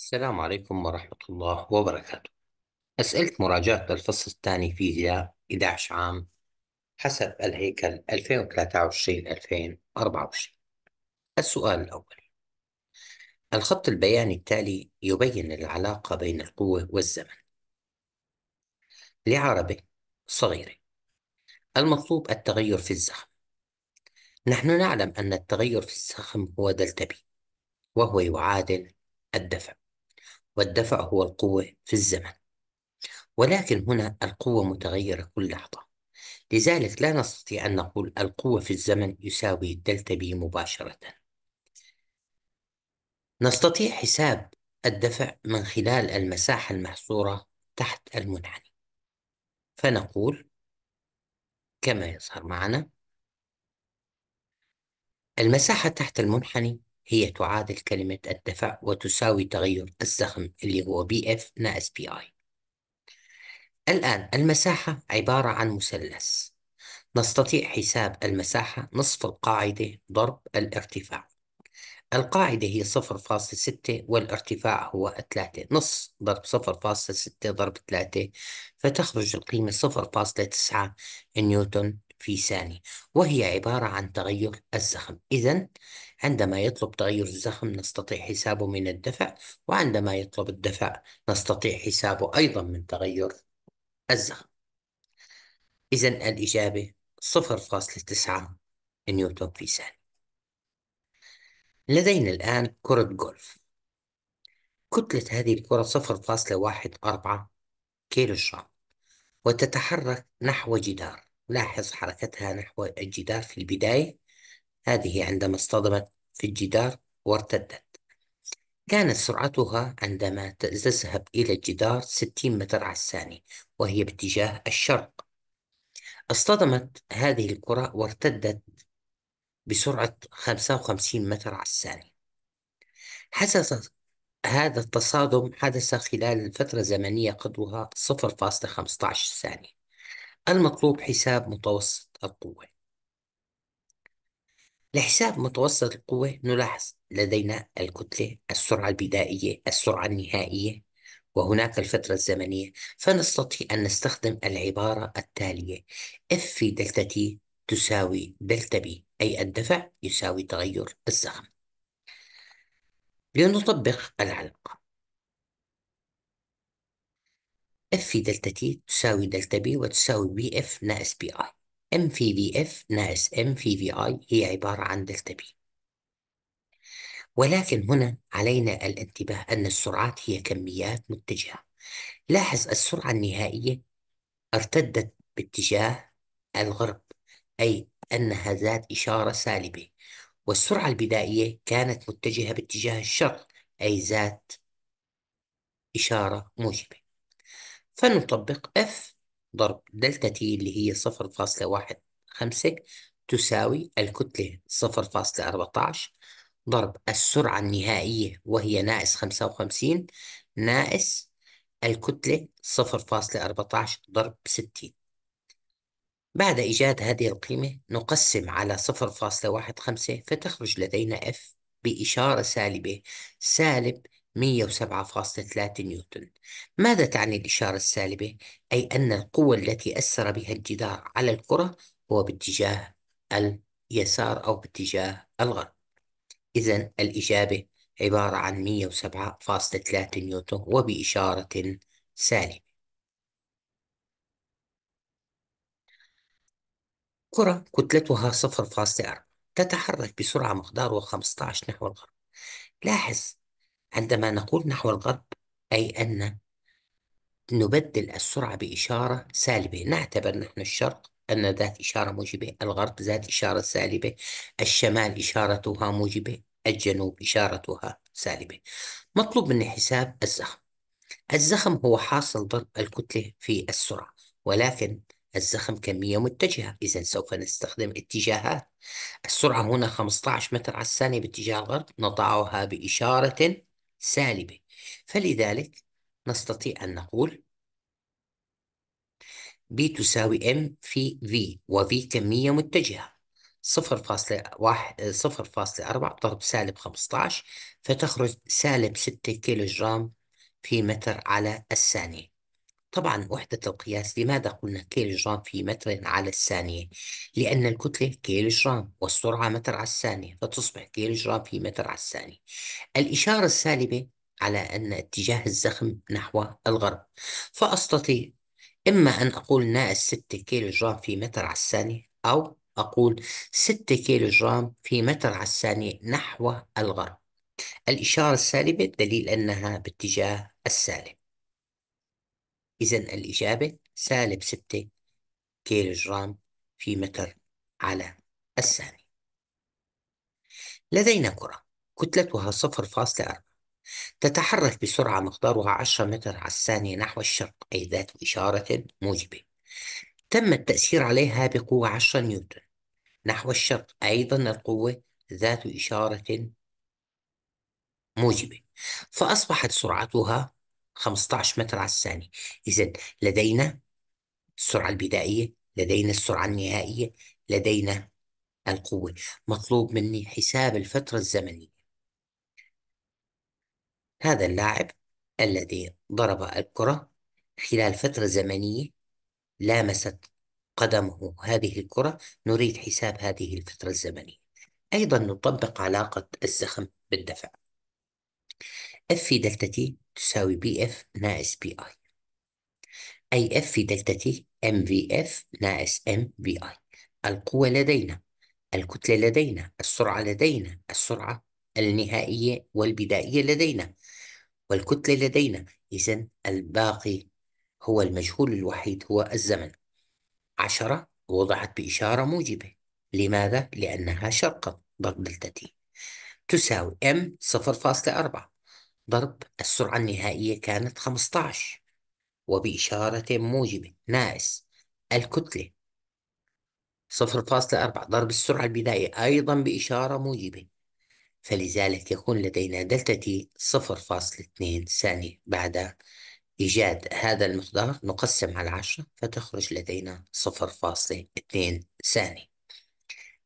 السلام عليكم ورحمة الله وبركاته أسئلة مراجعة الفصل الثاني فيزياء 11 عام حسب الهيكل 2023-2024 السؤال الأول الخط البياني التالي يبين العلاقة بين القوة والزمن لعربة صغيرة المطلوب التغير في الزخم نحن نعلم أن التغير في الزخم هو دلتا بي وهو يعادل الدفع والدفع هو القوة في الزمن ولكن هنا القوة متغيرة كل لحظة لذلك لا نستطيع أن نقول القوة في الزمن يساوي دلتا بي مباشرة نستطيع حساب الدفع من خلال المساحة المحصورة تحت المنحني فنقول كما يظهر معنا المساحة تحت المنحني هي تعادل كلمة الدفع وتساوي تغير الزخم اللي هو بي اف ناقص بي اي الآن المساحة عبارة عن مثلث نستطيع حساب المساحة نصف القاعدة ضرب الارتفاع القاعدة هي 0.6 والارتفاع هو 3 نص ضرب 0.6 ضرب 3 فتخرج القيمة 0.9 نيوتن في ثانية وهي عبارة عن تغير الزخم إذا عندما يطلب تغير الزخم نستطيع حسابه من الدفع وعندما يطلب الدفع نستطيع حسابه أيضا من تغير الزخم إذا الإجابة 0.9 نيوتن في ثانية لدينا الآن كرة جولف كتلة هذه الكرة 0.14 كيلو جرام وتتحرك نحو جدار لاحظ حركتها نحو الجدار في البداية هذه عندما اصطدمت في الجدار وارتدت كانت سرعتها عندما تذهب إلى الجدار 60 متر على الثانية وهي باتجاه الشرق اصطدمت هذه الكرة وارتدت بسرعة 55 متر على الثانية حدث هذا التصادم حدث خلال فترة زمنية قدرها 0.15 ثانية المطلوب حساب متوسط القوة لحساب متوسط القوة نلاحظ لدينا الكتلة السرعة البدائية السرعة النهائية وهناك الفترة الزمنية فنستطيع أن نستخدم العبارة التالية F في دلتا T تساوي دلتا B أي الدفع يساوي تغير الزخم لنطبق العلم اف في دلتا تي تساوي دلتا بي وتساوي بي اف ناقص بي اي ام في في اف ناقص ام في في اي هي عبارة عن دلتا بي ولكن هنا علينا الانتباه أن السرعات هي كميات متجهة لاحظ السرعة النهائية ارتدت باتجاه الغرب أي أنها ذات إشارة سالبة والسرعة البدائية كانت متجهة باتجاه الشرق أي ذات إشارة موجبة فنطبق F ضرب دلتا تي اللي هي صفر فاصلة واحد خمسة تساوي الكتلة صفر فاصلة ضرب السرعة النهائية وهي ناقص خمسة وخمسين ناقص الكتلة صفر فاصلة ضرب ستين بعد إيجاد هذه القيمة نقسم على صفر فاصلة واحد خمسة فتخرج لدينا F بإشارة سالبة سالب 107.3 نيوتن ماذا تعني الإشارة السالبة؟ أي أن القوة التي أثر بها الجدار على الكرة هو باتجاه اليسار أو باتجاه الغرب إذا الإجابة عبارة عن 107.3 نيوتن وبإشارة سالبة كرة كتلتها 0.4 تتحرك بسرعة مقدارها 15 نحو الغرب لاحظ عندما نقول نحو الغرب أي أن نبدل السرعة بإشارة سالبة نعتبر نحن الشرق أن ذات إشارة موجبة الغرب ذات إشارة سالبة الشمال إشارتها موجبة الجنوب إشارتها سالبة مطلوب من حساب الزخم الزخم هو حاصل ضرب الكتلة في السرعة ولكن الزخم كمية متجهة إذا سوف نستخدم اتجاهات السرعة هنا 15 متر على الثانية باتجاه الغرب نضعها بإشارة سالبة فلذلك نستطيع أن نقول B تساوي M في V و V كمية متجهة 0.4 ضرب سالب 15 فتخرج سالب 6 كيلو جرام في متر على الثانية طبعا وحدة القياس لماذا قلنا جرام في متر على الثانية؟ لأن الكتلة جرام والسرعة متر على الثانية فتصبح جرام في متر على الثانية الإشارة السالبة على أن اتجاه الزخم نحو الغرب فأستطيع إما أن أقول ناقص 6 جرام في متر على الثانية أو أقول 6 جرام في متر على الثانية نحو الغرب الإشارة السالبة دليل أنها باتجاه السالب إذا الإجابة سالب ستة كيلو جرام في متر على الثانية لدينا كرة كتلتها 0.4 تتحرك بسرعة مقدارها 10 متر على الثانية نحو الشرق أي ذات إشارة موجبة تم التأثير عليها بقوة 10 نيوتن نحو الشرق أيضا القوة ذات إشارة موجبة فأصبحت سرعتها 15 متر على الثانية إذا لدينا السرعة البدائية لدينا السرعة النهائية لدينا القوة مطلوب مني حساب الفترة الزمنية هذا اللاعب الذي ضرب الكرة خلال فترة زمنية لامست قدمه هذه الكرة نريد حساب هذه الفترة الزمنية أيضا نطبق علاقة الزخم بالدفع F في دلتا تي تساوي بي اف ناقص بي اي اي اف في دلتا تي ام في اف ناقص ام في اي القوة لدينا الكتلة لدينا السرعة لدينا السرعة النهائية والبدائية لدينا والكتلة لدينا إذا الباقي هو المجهول الوحيد هو الزمن عشرة وضعت بإشارة موجبة لماذا؟ لأنها شرقا ضغط دلتا تي تساوي ام 0.4 ضرب السرعة النهائية كانت 15 وبإشارة موجبة ناقص الكتلة 0.4 ضرب السرعة البدائية أيضا بإشارة موجبة فلذلك يكون لدينا دلتا تي 0.2 ثانية بعد إيجاد هذا المقدار نقسم على 10 فتخرج لدينا 0.2 ثانية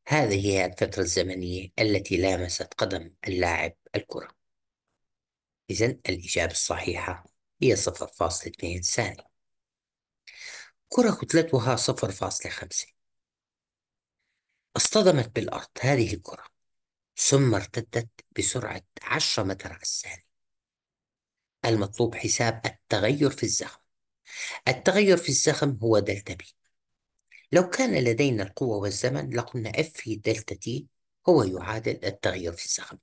هذه هي الفترة الزمنية التي لامست قدم اللاعب الكرة إذا الإجابة الصحيحة هي 0.2 ثانية كرة كتلتها 0.5 اصطدمت بالأرض هذه الكرة ثم ارتدت بسرعة 10 متر على الثانية المطلوب حساب التغير في الزخم التغير في الزخم هو دلتا بي لو كان لدينا القوة والزمن لقلنا اف في دلتا تي هو يعادل التغير في الزخم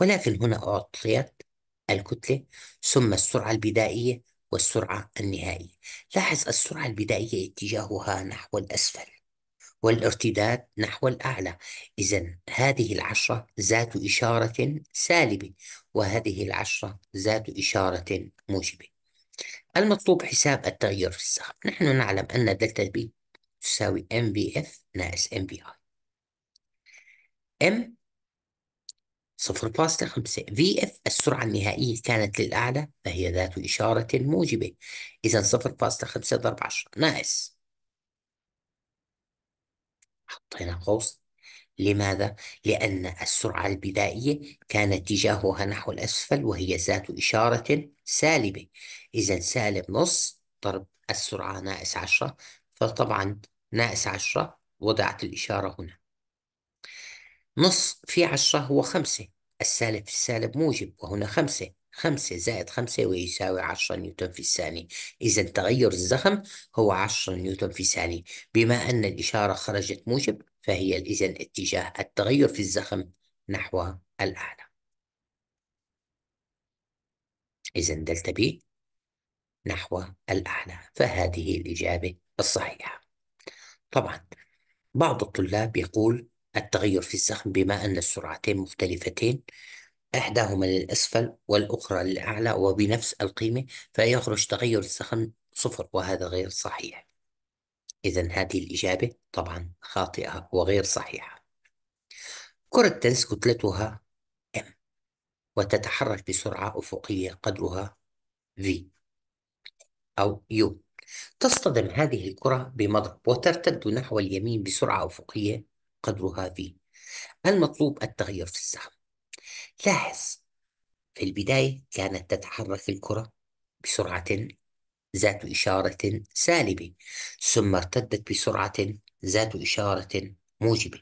ولكن هنا أعطيت الكتلة ثم السرعة البدائية والسرعة النهائية لاحظ السرعة البدائية اتجاهها نحو الأسفل والارتداد نحو الأعلى إذا هذه العشرة ذات إشارة سالبة وهذه العشرة ذات إشارة موجبة المطلوب حساب التغير في السحب نحن نعلم أن دلتا بي تساوي MBF ناقص MBI M 0.5 في اف السرعة النهائية كانت للأعلى فهي ذات إشارة موجبة إذا 0.5 ضرب 10 ناقص حطينا قوس لماذا؟ لأن السرعة البدائية كانت اتجاهها نحو الأسفل وهي ذات إشارة سالبة إذا سالب نص ضرب السرعة ناقص 10 فطبعا ناقص 10 وضعت الإشارة هنا نص في 10 هو 5 السالب في السالب موجب وهنا خمسة خمسة زائد خمسة ويساوي عشرة نيوتن في الثانية إذا تغير الزخم هو عشرة نيوتن في الثانية بما أن الإشارة خرجت موجب فهي إذا اتجاه التغير في الزخم نحو الأعلى إذا دلتا بي نحو الأعلى فهذه الإجابة الصحيحة طبعا بعض الطلاب يقول التغير في الزخم بما أن السرعتين مختلفتين إحداهما للأسفل والأخرى للأعلى وبنفس القيمة فيخرج تغير الزخم صفر وهذا غير صحيح إذا هذه الإجابة طبعا خاطئة وغير صحيحة كرة التنس كتلتها M وتتحرك بسرعة أفقية قدرها V أو U تصطدم هذه الكرة بمضرب وترتد نحو اليمين بسرعة أفقية قدرها في المطلوب التغير في السهم لاحظ في البداية كانت تتحرك الكرة بسرعة ذات إشارة سالبة ثم ارتدت بسرعة ذات إشارة موجبة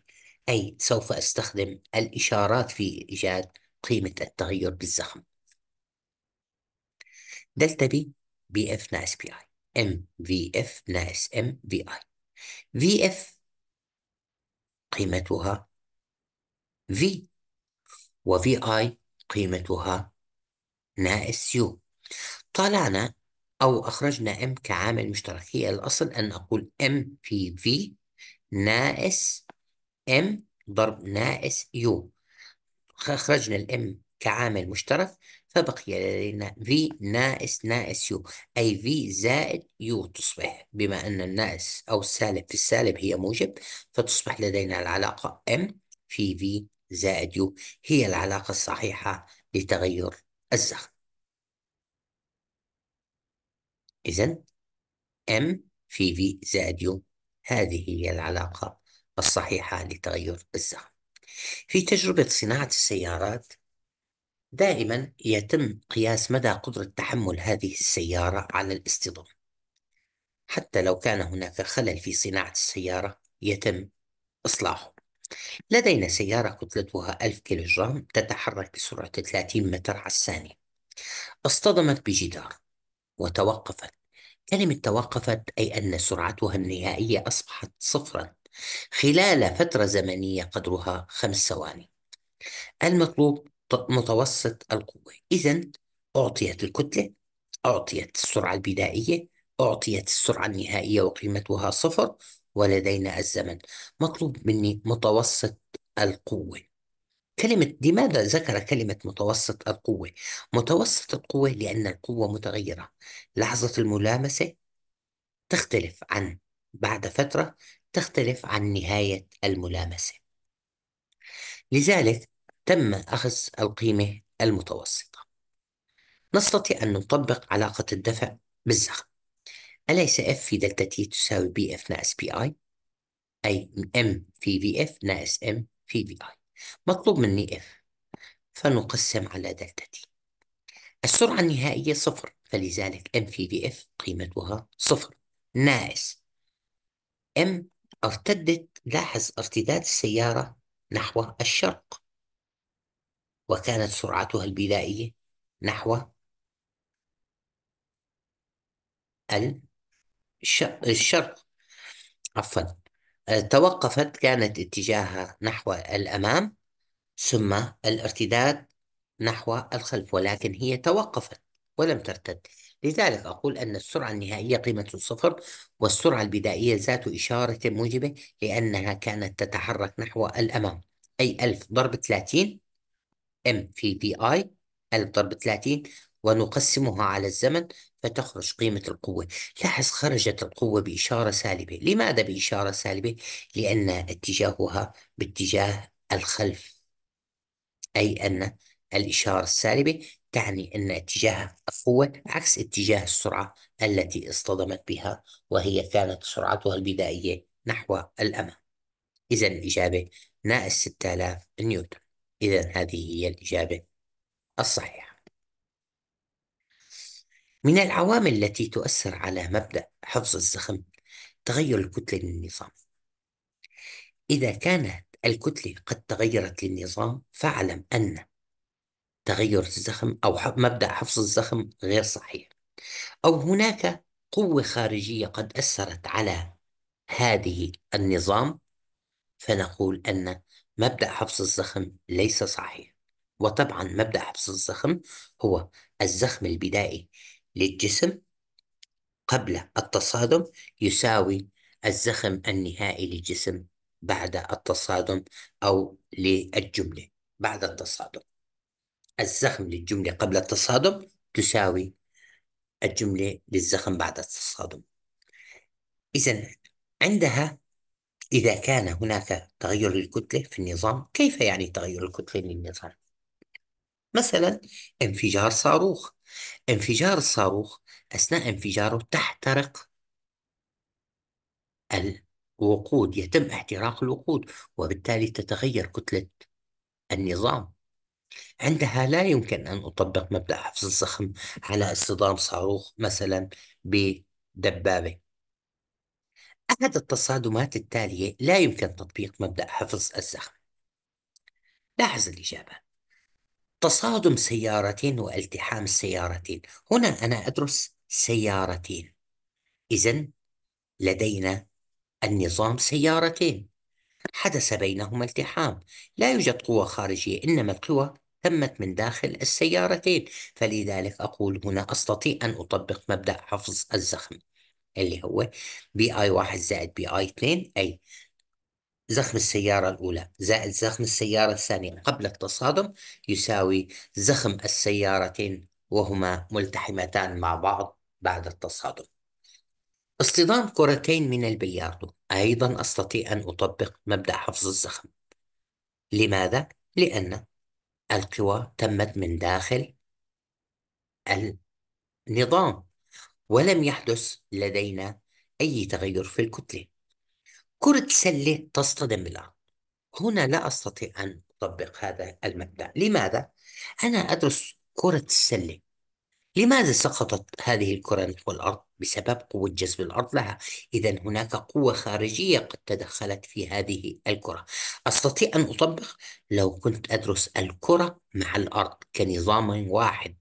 أي سوف أستخدم الإشارات في إيجاد قيمة التغير بالزخم دلتا بي بي اف ناقص بي اي ام في اف ناقص ام في اي في اف قيمتها في و اي قيمتها ناقص يو طالعنا أو أخرجنا m كعامل مشترك هي الأصل أن أقول m في v ناقص m ضرب ناقص u أخرجنا الام كعامل مشترك فبقي لدينا في ناقص ناقص يو أي في زائد يو تصبح بما أن الناقص أو السالب في السالب هي موجب فتصبح لدينا العلاقة M في في زائد يو هي العلاقة الصحيحة لتغير الزخم إذا M في في زائد يو هذه هي العلاقة الصحيحة لتغير الزخم في تجربة صناعة السيارات دائما يتم قياس مدى قدرة تحمل هذه السيارة على الاصطدام حتى لو كان هناك خلل في صناعة السيارة يتم إصلاحه لدينا سيارة كتلتها 1000 كيلوغرام تتحرك بسرعة 30 متر على الثانية اصطدمت بجدار وتوقفت كلمة توقفت أي أن سرعتها النهائية أصبحت صفرا خلال فترة زمنية قدرها خمس ثواني المطلوب متوسط القوة إذا أعطيت الكتلة أعطيت السرعة البدائية أعطيت السرعة النهائية وقيمتها صفر ولدينا الزمن مطلوب مني متوسط القوة كلمة لماذا ذكر كلمة متوسط القوة؟ متوسط القوة لأن القوة متغيرة لحظة الملامسة تختلف عن بعد فترة تختلف عن نهاية الملامسة لذلك تم أخذ القيمة المتوسطة نستطيع أن نطبق علاقة الدفع بالزخم أليس F في دلتا T تساوي BF ناقص PI؟ أي M في VF ناقص M في VI I مطلوب مني F فنقسم على دلتا T السرعة النهائية صفر فلذلك M في VF قيمتها صفر ناقص M ارتدت لاحظ ارتداد السيارة نحو الشرق وكانت سرعتها البدائية نحو الشرق عفوا آه، توقفت كانت اتجاهها نحو الأمام ثم الارتداد نحو الخلف ولكن هي توقفت ولم ترتد لذلك أقول أن السرعة النهائية قيمة الصفر والسرعة البدائية ذات إشارة موجبة لأنها كانت تتحرك نحو الأمام أي 1000 ضرب 30 ام في بي اي ألف ضرب 30 ونقسمها على الزمن فتخرج قيمة القوة لاحظ خرجت القوة بإشارة سالبة لماذا بإشارة سالبة؟ لأن اتجاهها باتجاه الخلف أي أن الإشارة السالبة تعني أن اتجاه القوة عكس اتجاه السرعة التي اصطدمت بها وهي كانت سرعتها البدائية نحو الأمام إذا الإجابة ناقص 6000 نيوتن إذا هذه هي الإجابة الصحيحة من العوامل التي تؤثر على مبدأ حفظ الزخم تغير الكتلة للنظام إذا كانت الكتلة قد تغيرت للنظام فاعلم أن تغير الزخم أو مبدأ حفظ الزخم غير صحيح أو هناك قوة خارجية قد أثرت على هذه النظام فنقول أن مبدأ حبس الزخم ليس صحيح وطبعا مبدأ حبس الزخم هو الزخم البدائي للجسم قبل التصادم يساوي الزخم النهائي للجسم بعد التصادم أو للجملة بعد التصادم الزخم للجملة قبل التصادم تساوي الجملة للزخم بعد التصادم إذا عندها إذا كان هناك تغير الكتلة في النظام كيف يعني تغير الكتلة للنظام؟ مثلا انفجار صاروخ انفجار الصاروخ أثناء انفجاره تحترق الوقود يتم احتراق الوقود وبالتالي تتغير كتلة النظام عندها لا يمكن أن أطبق مبدأ حفظ الزخم على اصطدام صاروخ مثلا بدبابة أحد التصادمات التالية لا يمكن تطبيق مبدأ حفظ الزخم لاحظ الإجابة تصادم سيارتين والتحام السيارتين هنا أنا أدرس سيارتين إذا لدينا النظام سيارتين حدث بينهما التحام لا يوجد قوة خارجية إنما القوى تمت من داخل السيارتين فلذلك أقول هنا أستطيع أن أطبق مبدأ حفظ الزخم اللي هو بي اي واحد زائد بي اي اثنين اي زخم السيارة الأولى زائد زخم السيارة الثانية قبل التصادم يساوي زخم السيارتين وهما ملتحمتان مع بعض بعد التصادم اصطدام كرتين من البلياردو أيضا أستطيع أن أطبق مبدأ حفظ الزخم لماذا؟ لأن القوى تمت من داخل النظام ولم يحدث لدينا أي تغير في الكتلة كرة سلة تصطدم بالأرض هنا لا أستطيع أن أطبق هذا المبدأ لماذا؟ أنا أدرس كرة السلة لماذا سقطت هذه الكرة نحو الأرض؟ بسبب قوة جذب الأرض لها إذا هناك قوة خارجية قد تدخلت في هذه الكرة أستطيع أن أطبق لو كنت أدرس الكرة مع الأرض كنظام واحد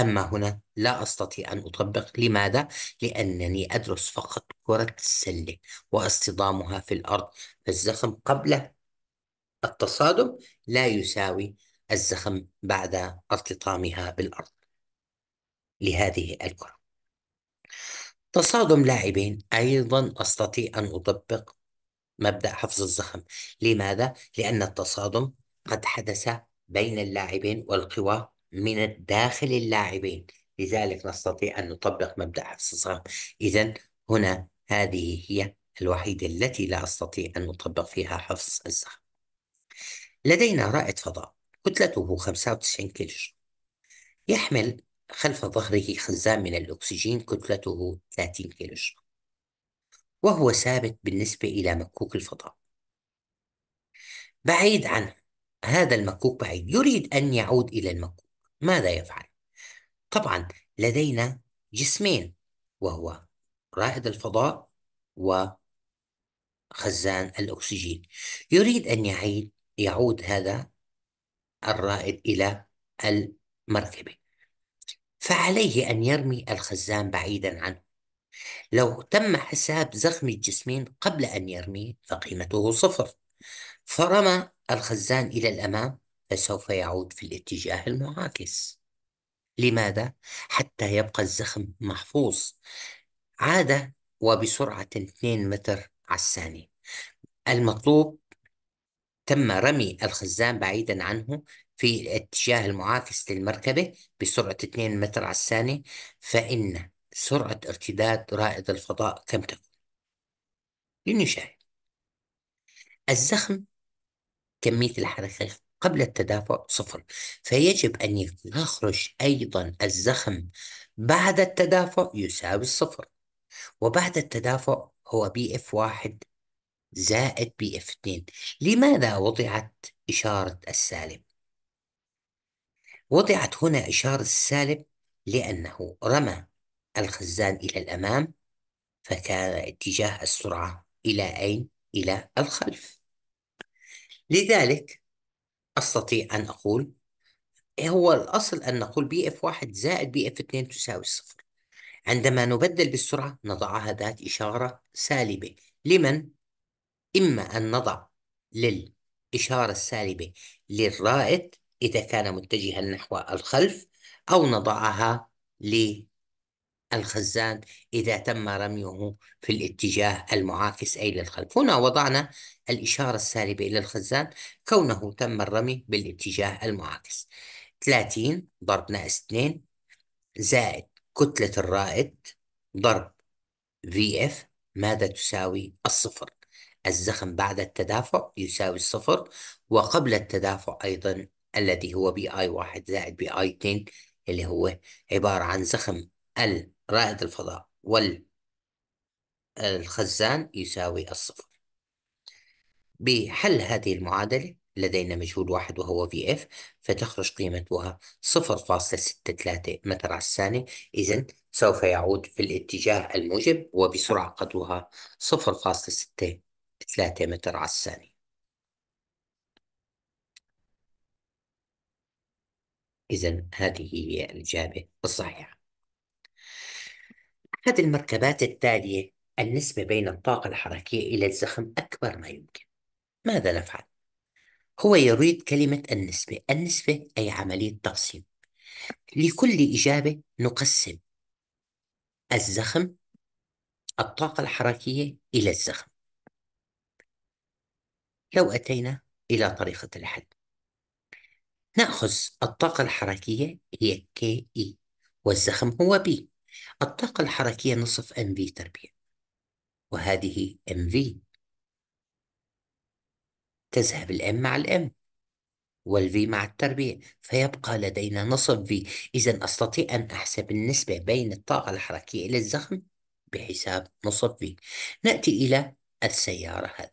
أما هنا لا أستطيع أن أطبق لماذا؟ لأنني أدرس فقط كرة السلة واصطدامها في الأرض فالزخم قبل التصادم لا يساوي الزخم بعد ارتطامها بالأرض لهذه الكرة تصادم لاعبين أيضا أستطيع أن أطبق مبدأ حفظ الزخم لماذا؟ لأن التصادم قد حدث بين اللاعبين والقوى من داخل اللاعبين لذلك نستطيع أن نطبق مبدأ حفظ الصغار إذا هنا هذه هي الوحيدة التي لا أستطيع أن أطبق فيها حفظ الصغار لدينا رائد فضاء كتلته 95 كيلو يحمل خلف ظهره خزان من الأكسجين كتلته 30 كيلو وهو ثابت بالنسبة إلى مكوك الفضاء بعيد عنه هذا المكوك بعيد يريد أن يعود إلى المكوك ماذا يفعل؟ طبعا لدينا جسمين وهو رائد الفضاء وخزان الأكسجين يريد أن يعيد يعود هذا الرائد إلى المركبة فعليه أن يرمي الخزان بعيدا عنه لو تم حساب زخم الجسمين قبل أن يرمي فقيمته صفر فرمى الخزان إلى الأمام فسوف يعود في الاتجاه المعاكس لماذا؟ حتى يبقى الزخم محفوظ عاد وبسرعة 2 متر على الثانية المطلوب تم رمي الخزان بعيدا عنه في الاتجاه المعاكس للمركبة بسرعة 2 متر على الثانية فإن سرعة ارتداد رائد الفضاء كم تكون؟ لنشاهد الزخم كمية الحركة قبل التدافع صفر فيجب أن يخرج أيضا الزخم بعد التدافع يساوي الصفر وبعد التدافع هو بي اف واحد زائد بي اف اثنين لماذا وضعت إشارة السالب؟ وضعت هنا إشارة السالب لأنه رمى الخزان إلى الأمام فكان اتجاه السرعة إلى أين؟ إلى الخلف لذلك أستطيع أن أقول هو الأصل أن نقول بي إف واحد زائد بي إف اتنين تساوي الصفر عندما نبدل بالسرعة نضعها ذات إشارة سالبة لمن؟ إما أن نضع للإشارة السالبة للرائد إذا كان متجها نحو الخلف أو نضعها ل الخزان إذا تم رميه في الاتجاه المعاكس أي للخلف هنا وضعنا الإشارة السالبة إلى الخزان كونه تم الرمي بالاتجاه المعاكس 30 ضرب ناقص 2 زائد كتلة الرائد ضرب في اف ماذا تساوي الصفر الزخم بعد التدافع يساوي الصفر وقبل التدافع أيضا الذي هو بي اي واحد زائد بي اي 2 اللي هو عبارة عن زخم ال رائد الفضاء والخزان يساوي الصفر بحل هذه المعادلة لدينا مجهول واحد وهو في اف فتخرج قيمتها 0.63 متر على الثانية إذا سوف يعود في الاتجاه الموجب وبسرعة قدرها 0.63 متر على الثانية إذا هذه هي الإجابة الصحيحة هذه المركبات التالية النسبة بين الطاقة الحركية إلى الزخم أكبر ما يمكن ماذا نفعل؟ هو يريد كلمة النسبة النسبة أي عملية تقسيم لكل إجابة نقسم الزخم الطاقة الحركية إلى الزخم لو أتينا إلى طريقة الحل نأخذ الطاقة الحركية هي كي إي e والزخم هو بي الطاقة الحركية نصف ام في تربيع وهذه ام في تذهب الام مع الام والفي مع التربيع فيبقى لدينا نصف في إذا أستطيع أن أحسب النسبة بين الطاقة الحركية إلى الزخم بحساب نصف في نأتي إلى السيارة هذه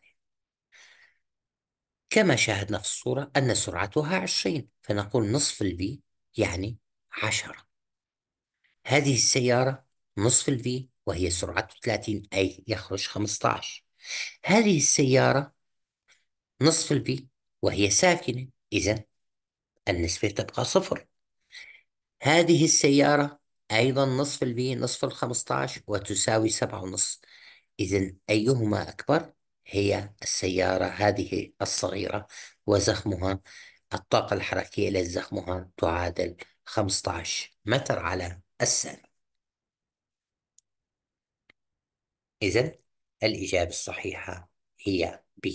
كما شاهدنا في الصورة أن سرعتها 20 فنقول نصف الفي يعني 10 هذه السيارة نصف الفي وهي سرعته 30 أي يخرج 15 هذه السيارة نصف الفي وهي ساكنة إذا النسبة تبقى صفر هذه السيارة أيضا نصف الفي نصف ال 15 وتساوي 7 ونص إذا أيهما أكبر هي السيارة هذه الصغيرة وزخمها الطاقة الحركية لزخمها تعادل 15 متر على السنة إذا الإجابة الصحيحة هي ب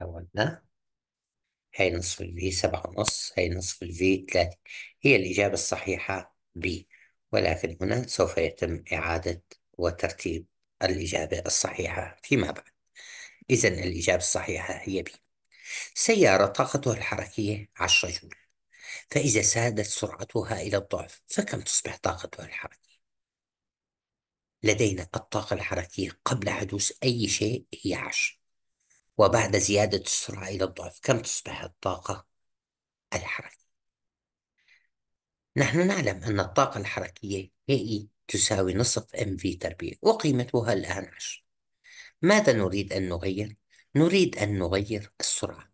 حولنا هاي نصف الفي سبعة ونص هاي نصف الفي ثلاثة هي الإجابة الصحيحة B ولكن هنا سوف يتم إعادة وترتيب الإجابة الصحيحة فيما بعد إذا الإجابة الصحيحة هي بي سيارة طاقتها الحركية 10 جول فإذا سادت سرعتها إلى الضعف فكم تصبح طاقتها الحركية؟ لدينا الطاقة الحركية قبل حدوث أي شيء هي 10 وبعد زيادة السرعة إلى الضعف كم تصبح الطاقة الحركية؟ نحن نعلم أن الطاقة الحركية هي إيه؟ تساوي نصف ام في تربيع وقيمتها الآن 10 ماذا نريد أن نغير؟ نريد أن نغير السرعة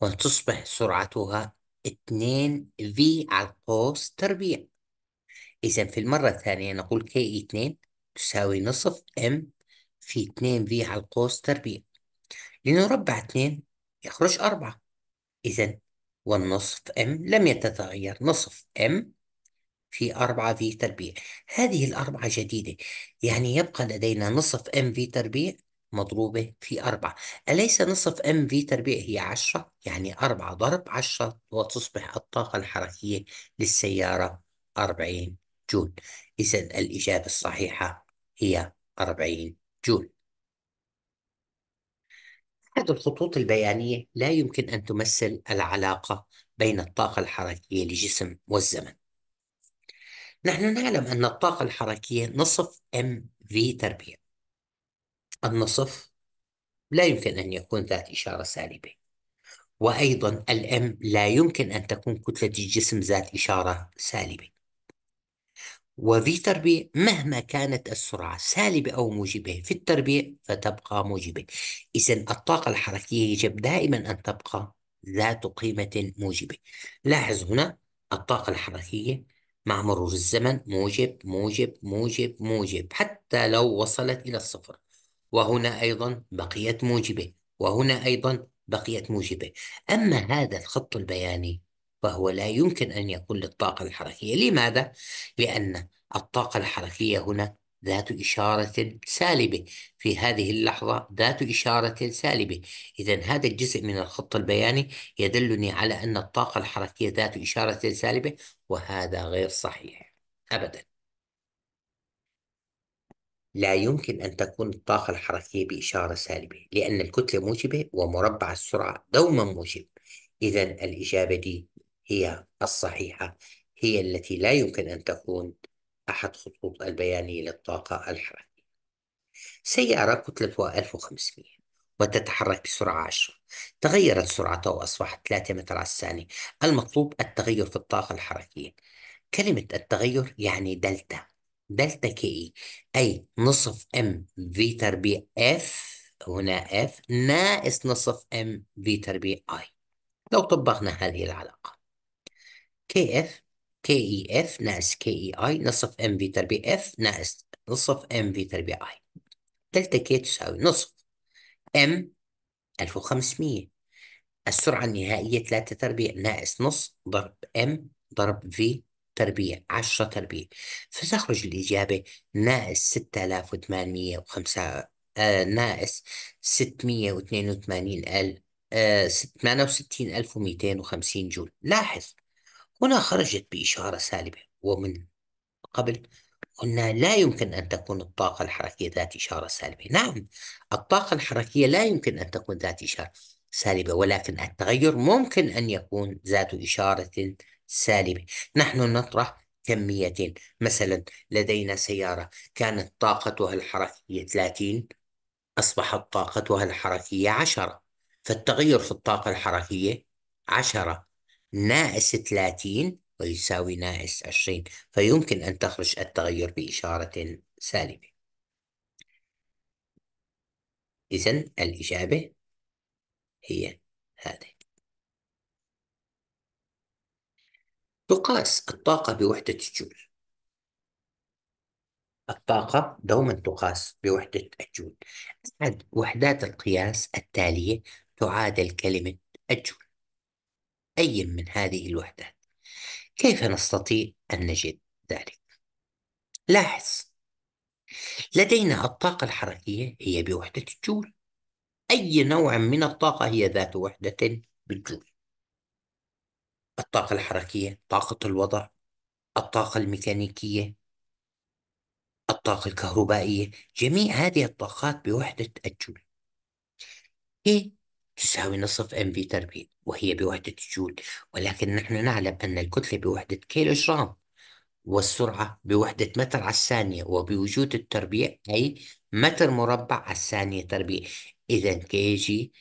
وتصبح سرعتها 2 في على القوس تربيع إذا في المرة الثانية نقول كي 2 تساوي نصف ام في 2 في على القوس تربيع لنربع 2 يخرج 4 إذا والنصف ام لم يتغير نصف ام في أربعة في تربيع هذه الأربعة جديدة يعني يبقى لدينا نصف ام في تربيع مضروبة في أربعة أليس نصف ام في تربيع هي عشرة يعني أربعة ضرب عشرة وتصبح الطاقة الحركية للسيارة أربعين جول إذا الإجابة الصحيحة هي أربعين جول أحد الخطوط البيانية لا يمكن أن تمثل العلاقة بين الطاقة الحركية لجسم والزمن نحن نعلم أن الطاقة الحركية نصف ام في تربيع النصف لا يمكن أن يكون ذات إشارة سالبة وأيضا الام لا يمكن أن تكون كتلة الجسم ذات إشارة سالبة وفي تربيع مهما كانت السرعة سالبة أو موجبة في التربيع فتبقى موجبة إذا الطاقة الحركية يجب دائما أن تبقى ذات قيمة موجبة لاحظ هنا الطاقة الحركية مع مرور الزمن موجب موجب موجب موجب حتى لو وصلت إلى الصفر وهنا أيضا بقيت موجبة وهنا أيضا بقيت موجبة أما هذا الخط البياني فهو لا يمكن أن يكون للطاقة الحركية لماذا؟ لأن الطاقة الحركية هنا ذات إشارة سالبة في هذه اللحظة ذات إشارة سالبة إذا هذا الجزء من الخط البياني يدلني على أن الطاقة الحركية ذات إشارة سالبة وهذا غير صحيح أبدا لا يمكن أن تكون الطاقة الحركية بإشارة سالبة لأن الكتلة موجبة ومربع السرعة دوما موجب إذا الإجابة دي هي الصحيحة هي التي لا يمكن أن تكون أحد خطوط البياني للطاقة الحركية سيارة كتلتها 1500 وتتحرك بسرعة 10 تغيرت سرعتها وأصبحت 3 متر على الثانية المطلوب التغير في الطاقة الحركية كلمة التغير يعني دلتا دلتا كي أي نصف ام في تربيع اف هنا اف ناقص نصف ام في تربيع اي لو طبقنا هذه العلاقة كي اف كي اي اف ناقص كي اي اي نصف ام في تربيع اف ناقص نصف ام في تربيع اي دلتا كي تساوي نصف ام 1500 السرعة النهائية 3 تربيع ناقص نص ضرب ام ضرب في تربيع 10 تربيع فتخرج الإجابة ناقص 6805 آه ناقص 682 ألف آه 68250 جول لاحظ هنا خرجت بإشارة سالبة ومن قبل قلنا لا يمكن أن تكون الطاقة الحركية ذات إشارة سالبة نعم الطاقة الحركية لا يمكن أن تكون ذات إشارة سالبة ولكن التغير ممكن أن يكون ذات إشارة سالبة نحن نطرح كميتين مثلا لدينا سيارة كانت طاقتها الحركية 30 أصبحت طاقتها الحركية 10 فالتغير في الطاقة الحركية 10 ناقص 30 ويساوي ناقص 20 فيمكن أن تخرج التغير بإشارة سالبة إذا الإجابة هي هذه تقاس الطاقة بوحدة الجول الطاقة دوما تقاس بوحدة الجول أحد وحدات القياس التالية تعادل كلمة الجول أي من هذه الوحدات كيف نستطيع أن نجد ذلك؟ لاحظ لدينا الطاقة الحركية هي بوحدة الجول أي نوع من الطاقة هي ذات وحدة بالجول الطاقة الحركية طاقة الوضع الطاقة الميكانيكية الطاقة الكهربائية جميع هذه الطاقات بوحدة الجول هي تساوي نصف ام في تربيع وهي بوحدة جول ولكن نحن نعلم أن الكتلة بوحدة كيلو جرام والسرعة بوحدة متر على الثانية وبوجود التربيع أي متر مربع على الثانية تربيع إذا كي جي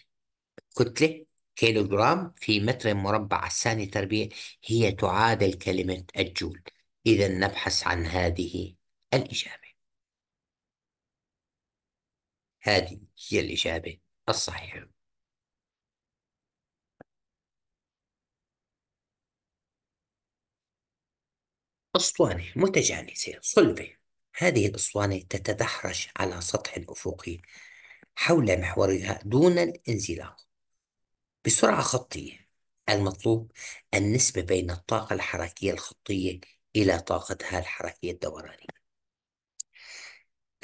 كتلة كيلو جرام في متر مربع على الثانية تربيع هي تعادل كلمة الجول إذا نبحث عن هذه الإجابة هذه هي الإجابة الصحيحة أسطوانة متجانسة صلبة هذه الأسطوانة تتدحرج على سطح أفقي حول محورها دون الانزلاق بسرعة خطية المطلوب النسبة بين الطاقة الحركية الخطية إلى طاقتها الحركية الدورانية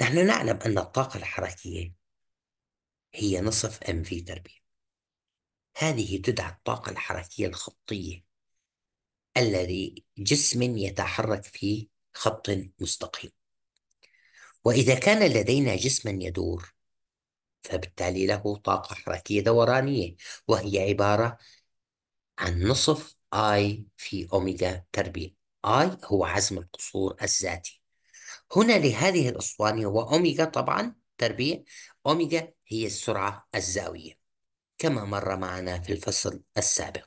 نحن نعلم أن الطاقة الحركية هي نصف mv تربيع هذه تدعى الطاقة الحركية الخطية الذي جسم يتحرك في خط مستقيم وإذا كان لدينا جسما يدور فبالتالي له طاقة حركية دورانية وهي عبارة عن نصف آي في أوميجا تربيع آي هو عزم القصور الذاتي هنا لهذه الاسطوانه واوميجا طبعا تربيع أوميجا هي السرعة الزاوية كما مر معنا في الفصل السابق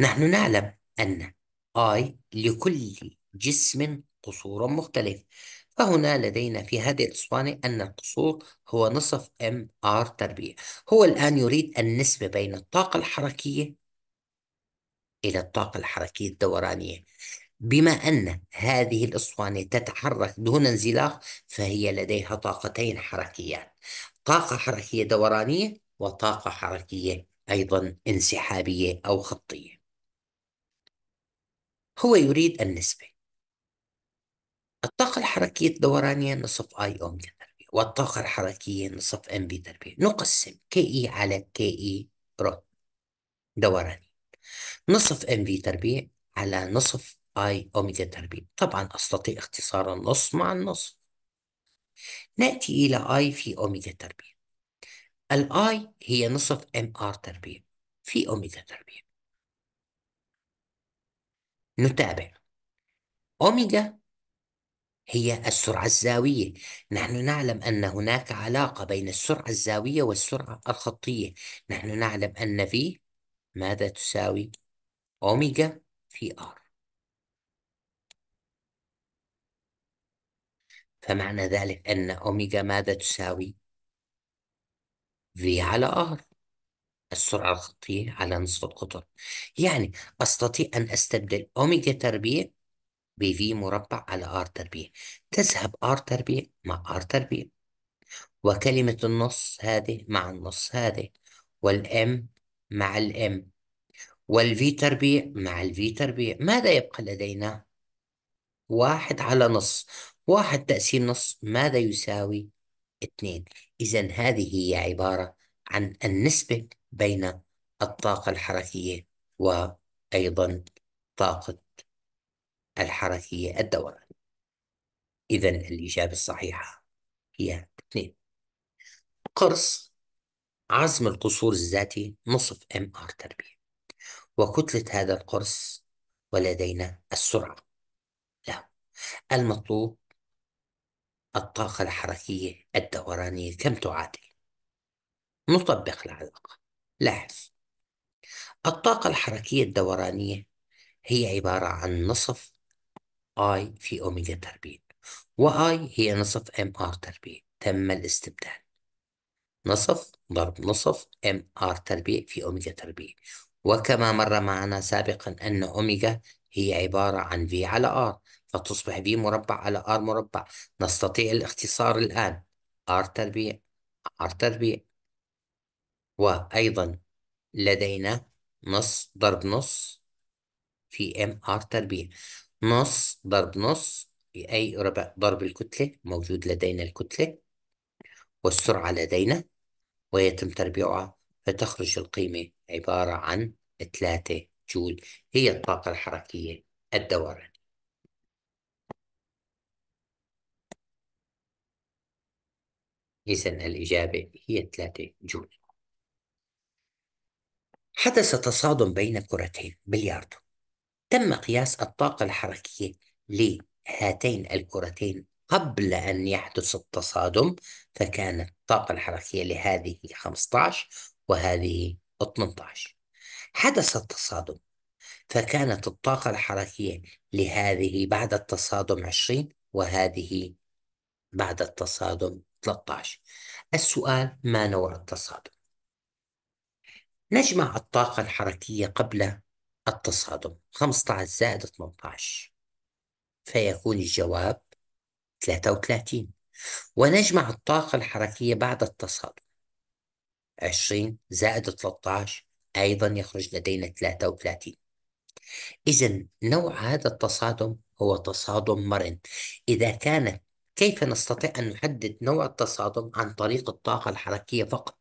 نحن نعلم أن I لكل جسم قصور مختلف فهنا لدينا في هذه الأسطوانة أن القصور هو نصف ام ار تربيع هو الآن يريد النسبة بين الطاقة الحركية إلى الطاقة الحركية الدورانية بما أن هذه الأسطوانة تتحرك دون انزلاق فهي لديها طاقتين حركيات طاقة حركية دورانية وطاقة حركية أيضا انسحابية أو خطية هو يريد النسبة الطاقة الحركية الدورانية نصف اي أوميجا تربيع والطاقة الحركية نصف ام بي تربيع نقسم كي اي e على كي اي رو دوراني نصف ام في تربيع على نصف اي اوميجا تربيع طبعا استطيع اختصار النص مع النصف ناتي الى اي في اوميجا تربيع الاي هي نصف ام ار تربيع في اوميجا تربيع نتابع أوميجا هي السرعة الزاوية نحن نعلم أن هناك علاقة بين السرعة الزاوية والسرعة الخطية نحن نعلم أن في ماذا تساوي أوميجا في آر فمعنى ذلك أن أوميجا ماذا تساوي في على آر السرعة الخطية على نصف القطر يعني أستطيع أن أستبدل أوميجا تربيع بفي مربع على آر تربيع تذهب آر تربيع مع آر تربيع وكلمة النص هذه مع النص هذه والام مع الام والفي تربيع مع الفي تربيع ماذا يبقى لدينا؟ واحد على نص واحد تأسيس نص ماذا يساوي؟ اثنين إذا هذه هي عبارة عن النسبة بين الطاقة الحركية وأيضا طاقة الحركية الدوران إذا الإجابة الصحيحة هي اثنين قرص عزم القصور الذاتي نصف ام ار تربيع وكتلة هذا القرص ولدينا السرعة له المطلوب الطاقة الحركية الدورانية كم تعادل نطبق العلاقة لاحظ الطاقة الحركية الدورانية هي عبارة عن نصف I في أوميجا تربيع وآي هي نصف ام ار تربيع تم الاستبدال نصف ضرب نصف ام ار تربيع في اوميجا تربيع وكما مر معنا سابقا ان اوميجا هي عبارة عن في على ار فتصبح في مربع على ار مربع نستطيع الاختصار الان ار تربيع ار تربيع وأيضا لدينا نص ضرب نص في ام ار تربيع نص ضرب نص أي ربع ضرب الكتلة موجود لدينا الكتلة والسرعة لدينا ويتم تربيعها فتخرج القيمة عبارة عن 3 جول هي الطاقة الحركية الدورانية إذا الإجابة هي 3 جول حدث تصادم بين كرتين بلياردو تم قياس الطاقة الحركية لهاتين الكرتين قبل أن يحدث التصادم فكانت الطاقة الحركية لهذه 15 وهذه 18 حدث التصادم فكانت الطاقة الحركية لهذه بعد التصادم 20 وهذه بعد التصادم 13 السؤال ما نوع التصادم؟ نجمع الطاقة الحركية قبل التصادم 15 زائد 18 فيكون الجواب 33 ونجمع الطاقة الحركية بعد التصادم 20 زائد 13 أيضا يخرج لدينا 33 إذا نوع هذا التصادم هو تصادم مرن إذا كانت كيف نستطيع أن نحدد نوع التصادم عن طريق الطاقة الحركية فقط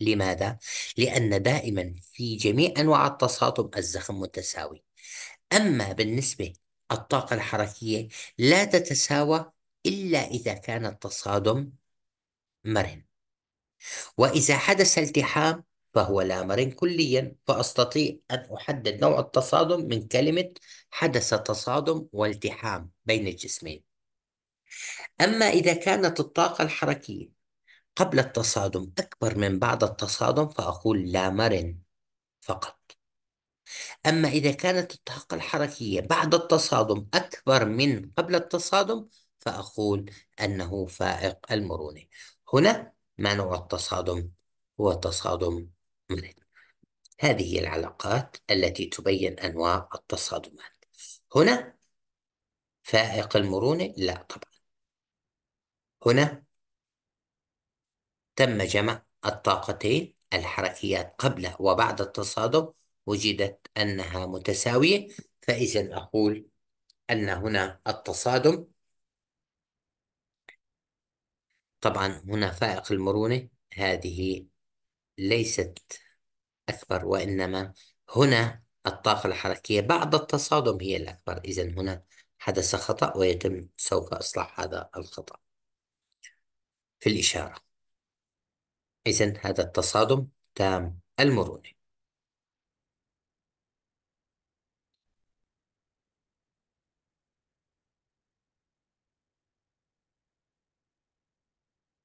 لماذا؟ لأن دائما في جميع أنواع التصادم الزخم متساوي أما بالنسبة الطاقة الحركية لا تتساوى إلا إذا كان التصادم مرن وإذا حدث التحام فهو لا مرن كليا فأستطيع أن أحدد نوع التصادم من كلمة حدث تصادم والتحام بين الجسمين أما إذا كانت الطاقة الحركية قبل التصادم أكبر من بعد التصادم فأقول لا مرن فقط أما إذا كانت الطاقة الحركية بعد التصادم أكبر من قبل التصادم فأقول أنه فائق المرونة هنا ما نوع التصادم هو تصادم مرن هذه هي العلاقات التي تبين أنواع التصادمات هنا فائق المرونة لا طبعا هنا تم جمع الطاقتين الحركيات قبل وبعد التصادم وجدت أنها متساوية فإذا أقول أن هنا التصادم طبعا هنا فائق المرونة هذه ليست أكبر وإنما هنا الطاقة الحركية بعد التصادم هي الأكبر إذا هنا حدث خطأ ويتم سوف إصلاح هذا الخطأ في الإشارة إذا هذا التصادم تام المرونة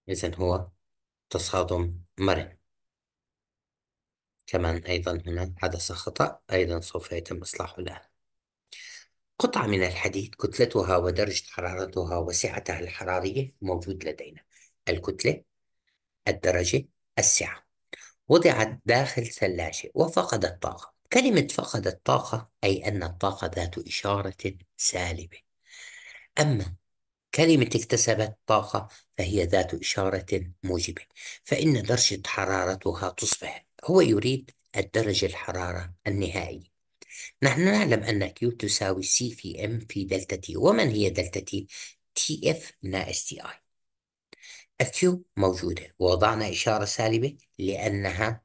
إذا هو تصادم مرن كمان أيضا هنا حدث خطأ أيضا سوف يتم إصلاحه الآن قطعة من الحديد كتلتها ودرجة حرارتها وسعتها الحرارية موجود لدينا الكتلة الدرجة السعة وضعت داخل ثلاجة وفقدت طاقة كلمة فقدت طاقة أي أن الطاقة ذات إشارة سالبة أما كلمة اكتسبت طاقة فهي ذات إشارة موجبة فإن درجة حرارتها تصبح هو يريد الدرجة الحرارة النهائية نحن نعلم أن Q تساوي C في M في دلتا T ومن هي دلتا T؟ TF ناقص TI الكيو موجودة ووضعنا إشارة سالبة لأنها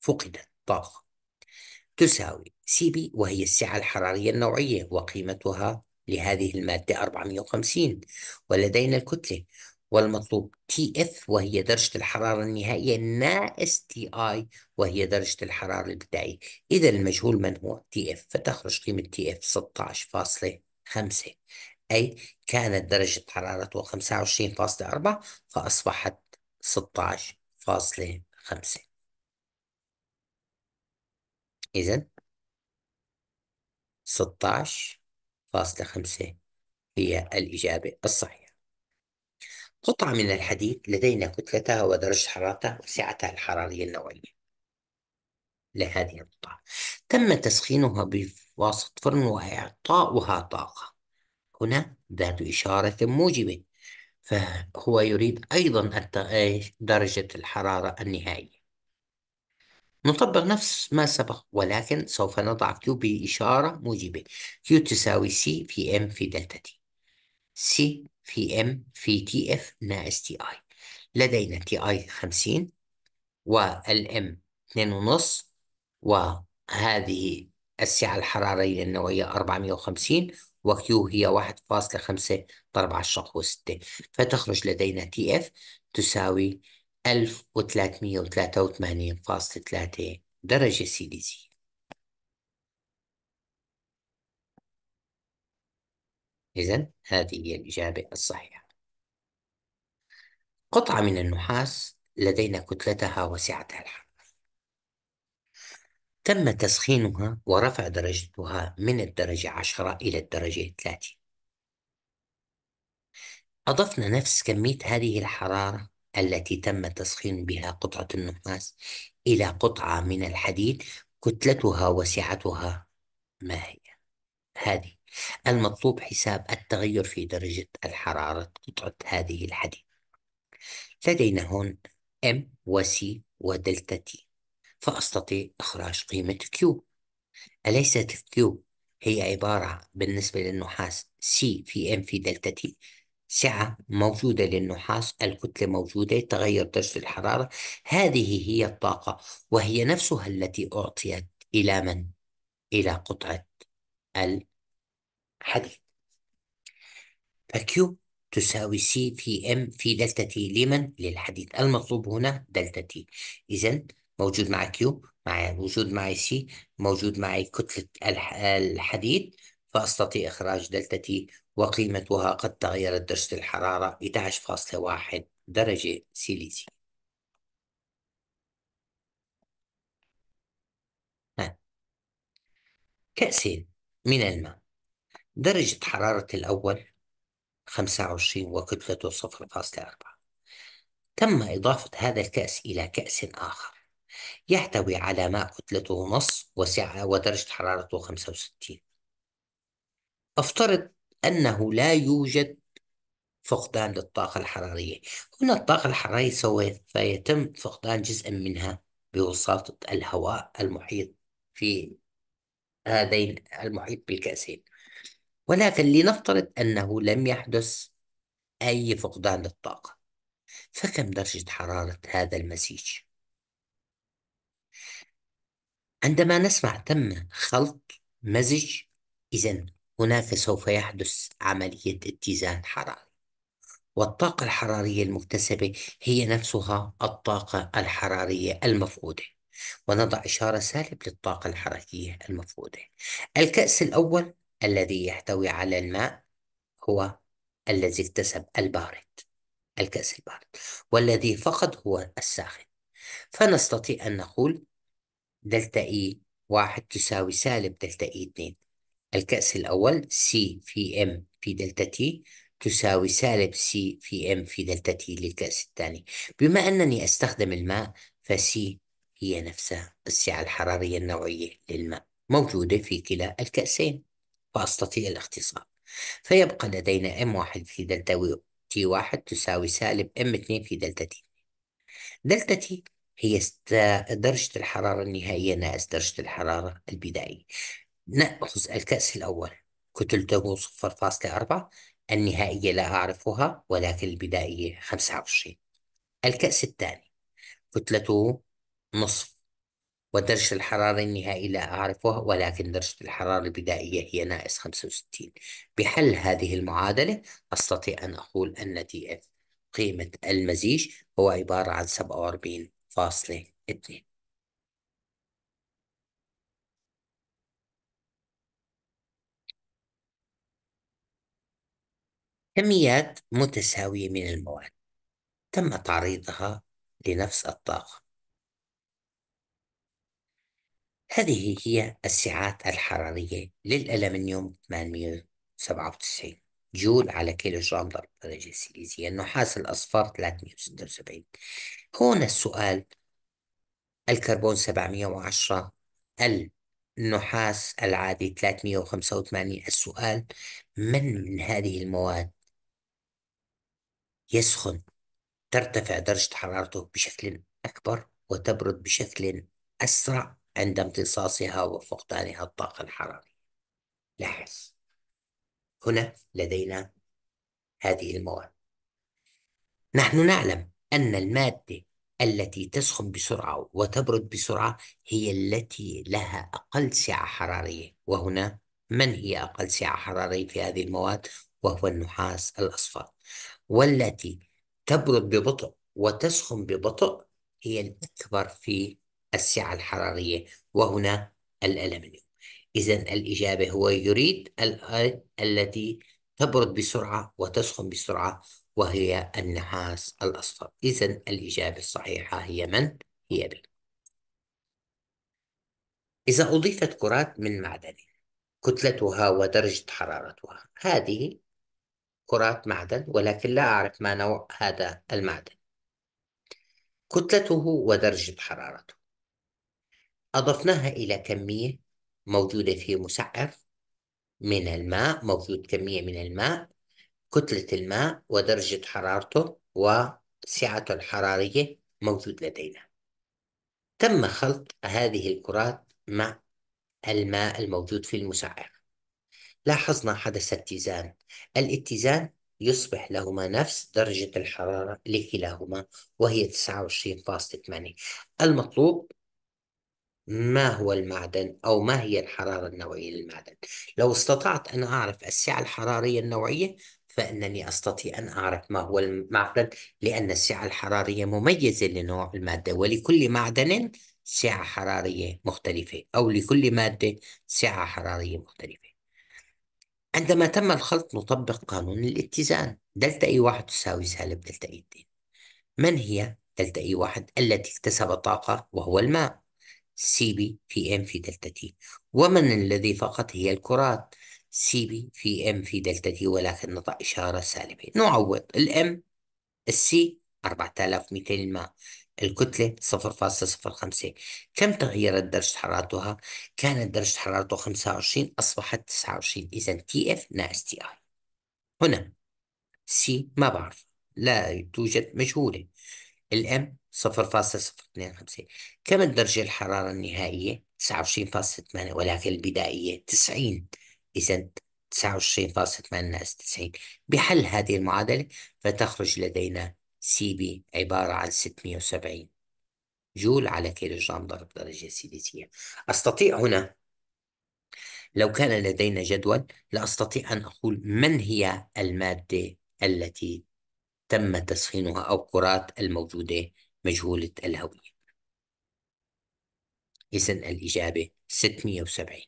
فقدت طاقة تساوي سي بي وهي السعة الحرارية النوعية وقيمتها لهذه المادة 450 ولدينا الكتلة والمطلوب تي اف وهي درجة الحرارة النهائية ناقص تي اي وهي درجة الحرارة البدائية إذا المجهول من هو تي اف فتخرج قيمة تي اف 16.5 أي كانت درجة حرارته 25.4 فأصبحت 16.5 إذا 16.5 هي الإجابة الصحيحة قطعة من الحديد لدينا كتلتها ودرجة حرارتها وسعتها الحرارية النوعية لهذه القطعة تم تسخينها بواسطة فرن وإعطاؤها طاقة هنا ذات إشارة موجبة فهو يريد أيضا درجة الحرارة النهائية نطبق نفس ما سبق ولكن سوف نضع Q بإشارة موجبة Q تساوي C في M في دلتا T C في M في TF ناقص TI لدينا TI 50 والM 2.5 وهذه السعة الحرارية النووية 450 وكيو هي 1.5 ضرب على الشق 6 فتخرج لدينا تي اف تساوي 1383.3 درجة سي دي سيليزية اذا هذه هي الإجابة الصحيحة قطعة من النحاس لدينا كتلتها وسعتها الحالة تم تسخينها ورفع درجتها من الدرجة 10 إلى الدرجة 30 أضفنا نفس كمية هذه الحرارة التي تم تسخين بها قطعة النحاس إلى قطعة من الحديد كتلتها وسعتها ما هي؟ هذه المطلوب حساب التغير في درجة الحرارة قطعة هذه الحديد لدينا هون M و C ودلتا T فأستطيع إخراج قيمة Q أليست Q هي عبارة بالنسبة للنحاس C في M في دلتا T سعة موجودة للنحاس الكتلة موجودة تغير درجة الحرارة هذه هي الطاقة وهي نفسها التي أعطيت إلى من؟ إلى قطعة الحديد فكيو تساوي سي في ام في دلتا تي لمن؟ للحديد المطلوب هنا دلتا تي إذا موجود مع كيو مع موجود معي سي موجود معي كتلة الحديد فأستطيع إخراج دلتا تي وقيمتها قد تغيرت درجة الحرارة 11.1 درجة سيليزي كأسين من الماء درجة حرارة الأول 25 وكتلته 0.4 تم إضافة هذا الكأس إلى كأس آخر يحتوي على ماء كتلته نص وسعة ودرجة حرارته 65 أفترض أنه لا يوجد فقدان للطاقة الحرارية هنا الطاقة الحرارية سوف يتم فقدان جزء منها بوساطة الهواء المحيط في هذين المحيط بالكأسين ولكن لنفترض أنه لم يحدث أي فقدان للطاقة فكم درجة حرارة هذا المسيج؟ عندما نسمع تم خلط مزج إذا هناك سوف يحدث عملية اتزان حراري والطاقة الحرارية المكتسبة هي نفسها الطاقة الحرارية المفقودة ونضع إشارة سالب للطاقة الحركية المفقودة الكأس الأول الذي يحتوي على الماء هو الذي اكتسب البارد الكأس البارد والذي فقد هو الساخن فنستطيع أن نقول دلتا إي e واحد تساوي سالب دلتا إي e اتنين الكأس الأول سي في إم في دلتا تي تساوي سالب سي في إم في دلتا تي للكأس الثاني بما أنني أستخدم الماء فسي هي نفسها السعة الحرارية النوعية للماء موجودة في كلا الكأسين فأستطيع الاختصار فيبقى لدينا ام واحد في دلتا تي واحد تساوي سالب ام اتنين في دلتا تي دلتا تي هي است- درجة الحرارة النهائية ناقص درجة الحرارة البدائية نأخذ الكأس الأول كتلته صفر فاصلة أربعة النهائية لا أعرفها ولكن البدائية خمسة وعشرين الكأس الثاني كتلته نصف ودرجة الحرارة النهائية لا أعرفها ولكن درجة الحرارة البدائية هي ناقص خمسة وستين بحل هذه المعادلة أستطيع أن أقول أن تي إف قيمة المزيج هو عبارة عن سبعة وأربعين فاصلة اتنين كميات متساوية من المواد تم تعريضها لنفس الطاقة هذه هي السعات الحرارية للألمنيوم 897 جول على كيلو جرام ضرب درجة سيليزية النحاس الأصفر 376 هون السؤال الكربون 710 النحاس العادي 385 السؤال من من هذه المواد يسخن ترتفع درجة حرارته بشكل أكبر وتبرد بشكل أسرع عند امتصاصها وفقدانها الطاقة الحرارية لاحظ هنا لدينا هذه المواد نحن نعلم أن المادة التي تسخن بسرعة وتبرد بسرعة هي التي لها أقل سعة حرارية وهنا من هي أقل سعة حرارية في هذه المواد وهو النحاس الأصفر والتي تبرد ببطء وتسخن ببطء هي الأكبر في السعة الحرارية وهنا الألمنيوم إذا الإجابة هو يريد التي تبرد بسرعة وتسخن بسرعة وهي النحاس الأصفر إذا الإجابة الصحيحة هي من؟ هي بي إذا أضيفت كرات من معدن كتلتها ودرجة حرارتها هذه كرات معدن ولكن لا أعرف ما نوع هذا المعدن كتلته ودرجة حرارته أضفناها إلى كمية موجودة في مسعف من الماء موجود كمية من الماء كتلة الماء ودرجة حرارته وسعته الحرارية موجود لدينا تم خلط هذه الكرات مع الماء الموجود في المسعف لاحظنا حدث اتزان الاتزان يصبح لهما نفس درجة الحرارة لكلاهما وهي 29.8 المطلوب ما هو المعدن أو ما هي الحرارة النوعية للمعدن لو استطعت أن أعرف السعة الحرارية النوعية فإنني أستطيع أن أعرف ما هو المعدن لأن السعة الحرارية مميزة لنوع المادة ولكل معدن سعة حرارية مختلفة أو لكل مادة سعة حرارية مختلفة عندما تم الخلط نطبق قانون الاتزان دلتا اي واحد تساوي سالب دلتا اي اتنين من هي دلتا اي واحد التي اكتسب طاقة وهو الماء سي بي في ام في دلتا تي ومن الذي فقط هي الكرات سي بي في ام في دلتا تي ولكن نضع إشارة سالبة نعوض الام السي 4200 ما الكتلة 0.05 كم تغيرت درجة حرارتها؟ كانت درجة حرارته 25 أصبحت 29 إذا تي اف ناقص تي اي هنا سي ما بعرف لا توجد مجهولة الام صفر فاصلة صفر اثنين خمسين كم الدرجة الحرارة النهائية تسعة وعشرين فاصلة ثمانية ولكن البدائية تسعين إذا تسعة وعشرين فاصلة ثمانية ناقص تسعين بحل هذه المعادلة فتخرج لدينا سي بي عبارة عن ستمية وسبعين جول على كيلو جرام ضرب درجة سيليزية أستطيع هنا لو كان لدينا جدول لأستطيع أن أقول من هي المادة التي تم تسخينها أو كرات الموجودة مجهولة الهوية إذا الإجابة 670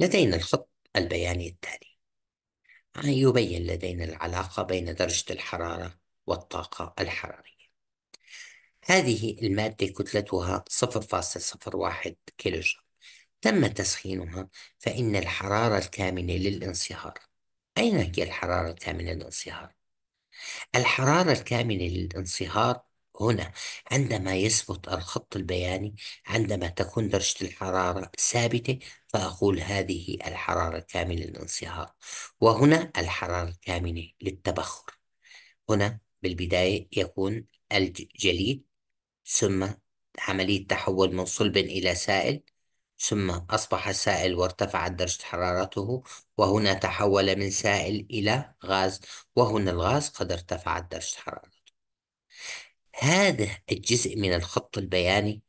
لدينا الخط البياني التالي يبين لدينا العلاقة بين درجة الحرارة والطاقة الحرارية هذه المادة كتلتها 0.01 كيلوجرام تم تسخينها فإن الحرارة الكامنة للانصهار أين هي الحرارة الكامنة للانصهار؟ الحرارة الكامنة للانصهار هنا عندما يثبت الخط البياني عندما تكون درجة الحرارة ثابتة فأقول هذه الحرارة الكامنة للانصهار وهنا الحرارة الكامنة للتبخر هنا بالبداية يكون الجليد ثم عملية تحول من صلب إلى سائل ثم أصبح سائل وارتفعت درجة حرارته وهنا تحول من سائل إلى غاز وهنا الغاز قد ارتفعت درجة حرارته هذا الجزء من الخط البياني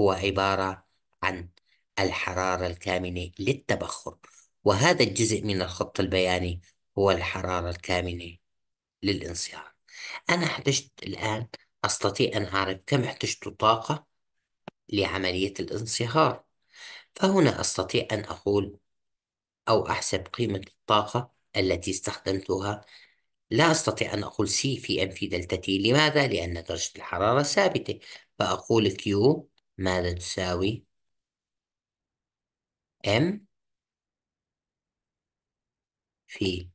هو عبارة عن الحرارة الكامنة للتبخر وهذا الجزء من الخط البياني هو الحرارة الكامنة للانصهار أنا احتجت الآن أستطيع أن أعرف كم احتجت طاقة لعملية الانصهار فهنا أستطيع أن أقول أو أحسب قيمة الطاقة التي استخدمتها لا أستطيع أن أقول سي في أم في دلتا تي لماذا؟ لأن درجة الحرارة ثابتة فأقول كيو ماذا تساوي؟ أم في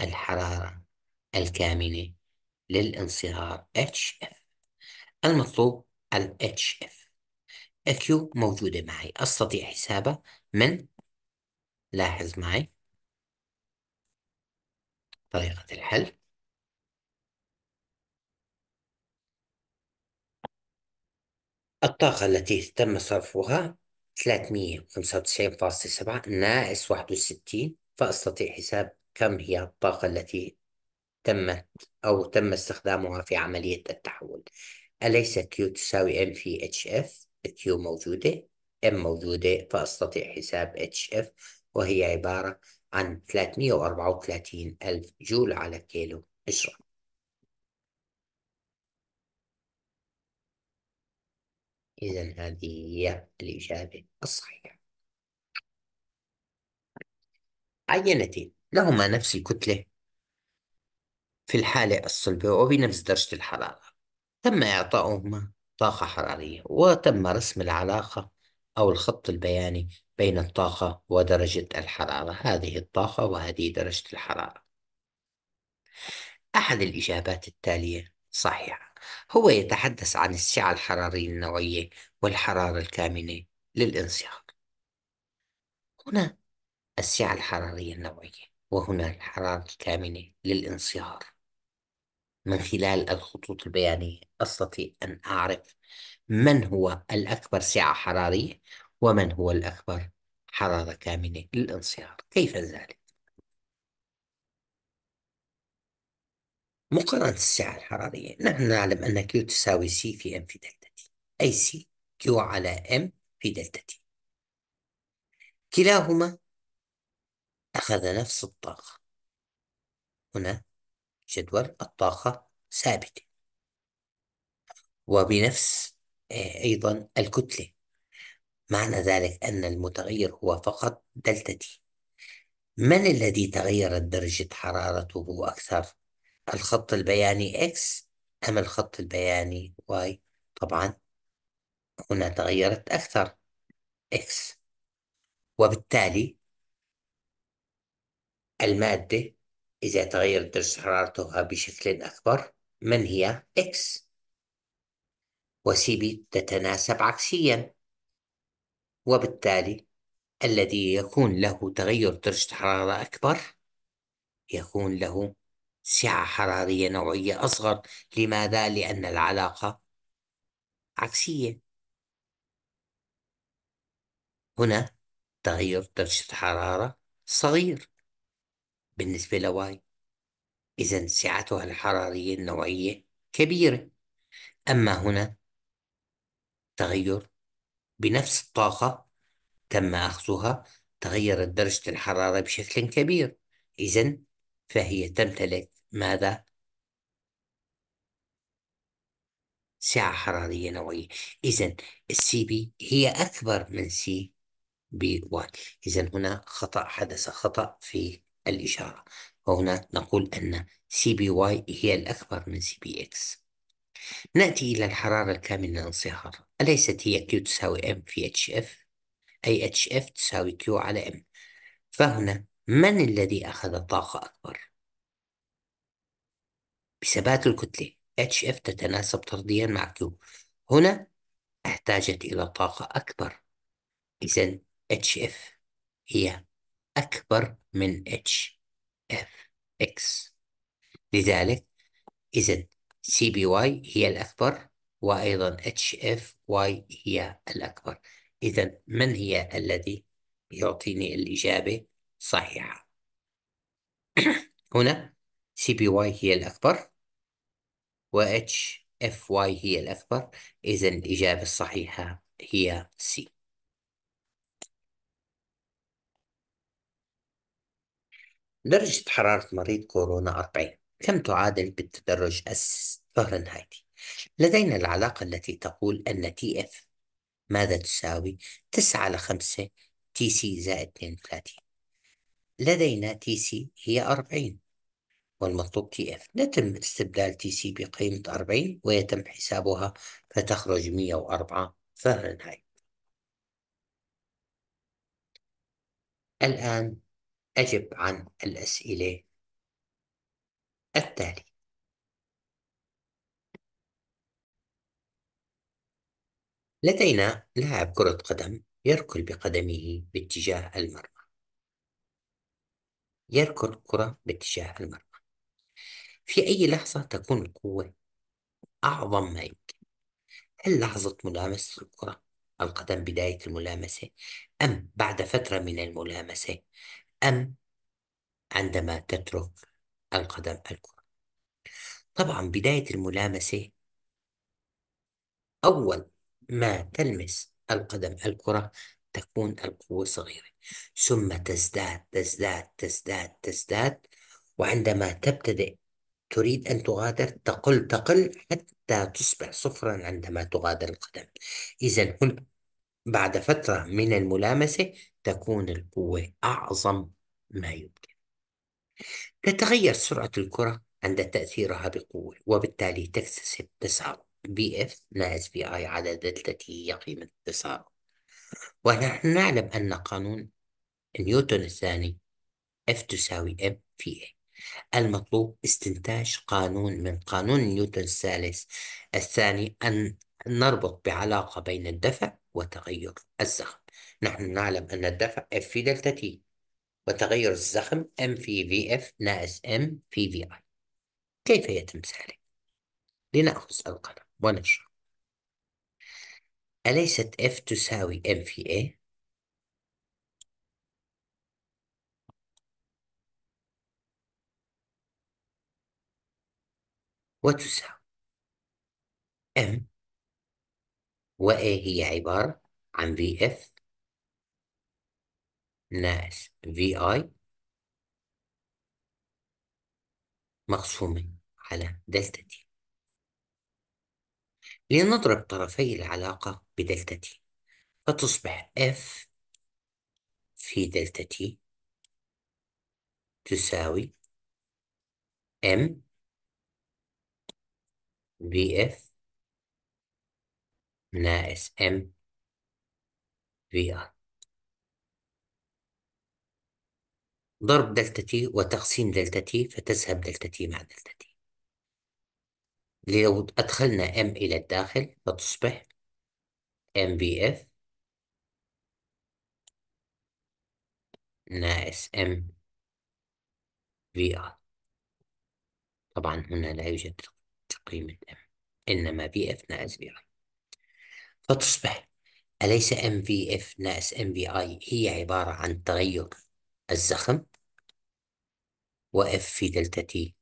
الحرارة الكامنة للانصهار HF المطلوب ال HF ال موجودة معي أستطيع حسابها من لاحظ معي طريقة الحل الطاقة التي تم صرفها 395.7 ناقص 61 فأستطيع حساب كم هي الطاقة التي تمت أو تم استخدامها في عملية التحول أليس Q تساوي N في HF؟ Q موجودة M موجودة فأستطيع حساب HF وهي عبارة عن 334 ألف جول على كيلو اشرح إذا هذه هي الإجابة الصحيحة عينتين لهما نفس الكتلة في الحالة الصلبة وبنفس درجة الحرارة تم إعطاؤهما طاقة حرارية وتم رسم العلاقة أو الخط البياني بين الطاقة ودرجة الحرارة هذه الطاقة وهذه درجة الحرارة أحد الإجابات التالية صحيحة هو يتحدث عن السعة الحرارية النوعية والحرارة الكامنة للانصهار هنا السعة الحرارية النوعية وهنا الحرارة الكامنة للانصهار من خلال الخطوط البيانية أستطيع أن أعرف من هو الأكبر سعة حرارية ومن هو الأكبر حرارة كامنة للانصهار كيف ذلك؟ مقارنة السعة الحرارية نحن نعلم أن Q تساوي C في M في دلتا T أي C Q على M في دلتا T كلاهما أخذ نفس الطاقة هنا جدول الطاقة ثابتة وبنفس آه، أيضا الكتلة معنى ذلك أن المتغير هو فقط دلتا تي من الذي تغيرت درجة حرارته أكثر؟ الخط البياني X أم الخط البياني Y؟ طبعا هنا تغيرت أكثر X وبالتالي المادة إذا تغيرت درجة حرارتها بشكل أكبر من هي X وسي تتناسب عكسيا وبالتالي الذي يكون له تغير درجة حرارة أكبر يكون له سعة حرارية نوعية أصغر لماذا؟ لأن العلاقة عكسية هنا تغير درجة حرارة صغير بالنسبة لواي إذا سعتها الحرارية النوعية كبيرة أما هنا تغير بنفس الطاقة تم أخذها تغيرت درجة الحرارة بشكل كبير إذا فهي تمتلك ماذا؟ سعة حرارية نوعية إذا السي بي هي أكبر من سي بي 1 إذا هنا خطأ حدث خطأ في الإشارة وهنا نقول أن سي بي واي هي الأكبر من سي بي إكس نأتي إلى الحرارة الكاملة للانصهار أليست هي Q تساوي M في HF أي HF تساوي Q على M فهنا من الذي أخذ طاقة أكبر؟ بثبات الكتلة HF تتناسب طرديا مع Q هنا احتاجت إلى طاقة أكبر إذا HF هي أكبر من h f x لذلك إذا سي بي واي هي الأكبر وأيضا اتش اف واي هي الأكبر إذا من هي الذي يعطيني الإجابة صحيحة هنا سي بي واي هي الأكبر و اتش اف واي هي الأكبر إذا الإجابة الصحيحة هي سي درجة حرارة مريض كورونا 40 كم تعادل بالتدرج أس فهرنهايت؟ لدينا العلاقة التي تقول أن تي اف ماذا تساوي؟ 9 على 5 تي سي زائد 32 لدينا تي سي هي 40 والمطلوب تي اف يتم استبدال تي سي بقيمة 40 ويتم حسابها فتخرج 104 فهرنهايت الآن أجب عن الأسئلة التالية لدينا لاعب كرة قدم يركل بقدمه باتجاه المرمى يركل الكرة باتجاه المرمى في أي لحظة تكون القوة أعظم ما يمكن هل لحظة ملامسة الكرة القدم بداية الملامسة أم بعد فترة من الملامسة أم عندما تترك القدم الكرة طبعا بداية الملامسة أول ما تلمس القدم الكرة تكون القوة صغيرة ثم تزداد تزداد تزداد تزداد وعندما تبتدئ تريد أن تغادر تقل تقل حتى تصبح صفرا عندما تغادر القدم إذا هنا بعد فترة من الملامسة تكون القوة أعظم ما يمكن تتغير سرعة الكرة عند تأثيرها بقوة وبالتالي تكتسب تسارع بي اف ناقص بي اي على دلتا تي هي قيمة التسارع ونحن نعلم أن قانون نيوتن الثاني اف تساوي ام في اي المطلوب استنتاج قانون من قانون نيوتن الثالث الثاني أن نربط بعلاقة بين الدفع وتغير الزخم نحن نعلم أن الدفع F في دلتا T وتغير الزخم M في VF ناقص M في VI كيف يتم ذلك؟ لنأخذ القلم ونشرح أليست F تساوي M في A؟ وتساوي M و A هي عبارة عن VF ناقص في اي مقسومة على دلتا تي لنضرب طرفي العلاقة بدلتا تي فتصبح اف في دلتا تي تساوي ام في اف ناقص ام في اي ضرب دلتا تي وتقسيم دلتا تي فتذهب دلتا تي مع دلتا تي لو أدخلنا M إلى الداخل فتصبح MVF ناقص M VR طبعا هنا لا يوجد تقييم M إنما VF ناقص VR فتصبح أليس MVF ناقص MVI هي عبارة عن تغير الزخم وإف في دلتا تي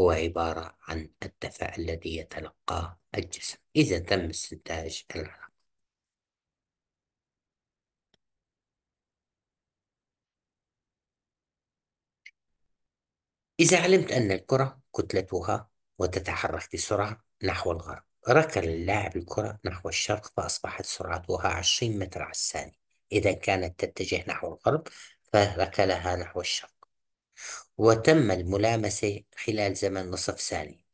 هو عبارة عن الدفع الذي يتلقاه الجسم إذا تم استنتاج العلاقة إذا علمت أن الكرة كتلتها وتتحرك بسرعة نحو الغرب ركل اللاعب الكرة نحو الشرق فأصبحت سرعتها 20 متر على الثانية إذا كانت تتجه نحو الغرب فركلها نحو الشرق وتم الملامسة خلال زمن نصف ثانية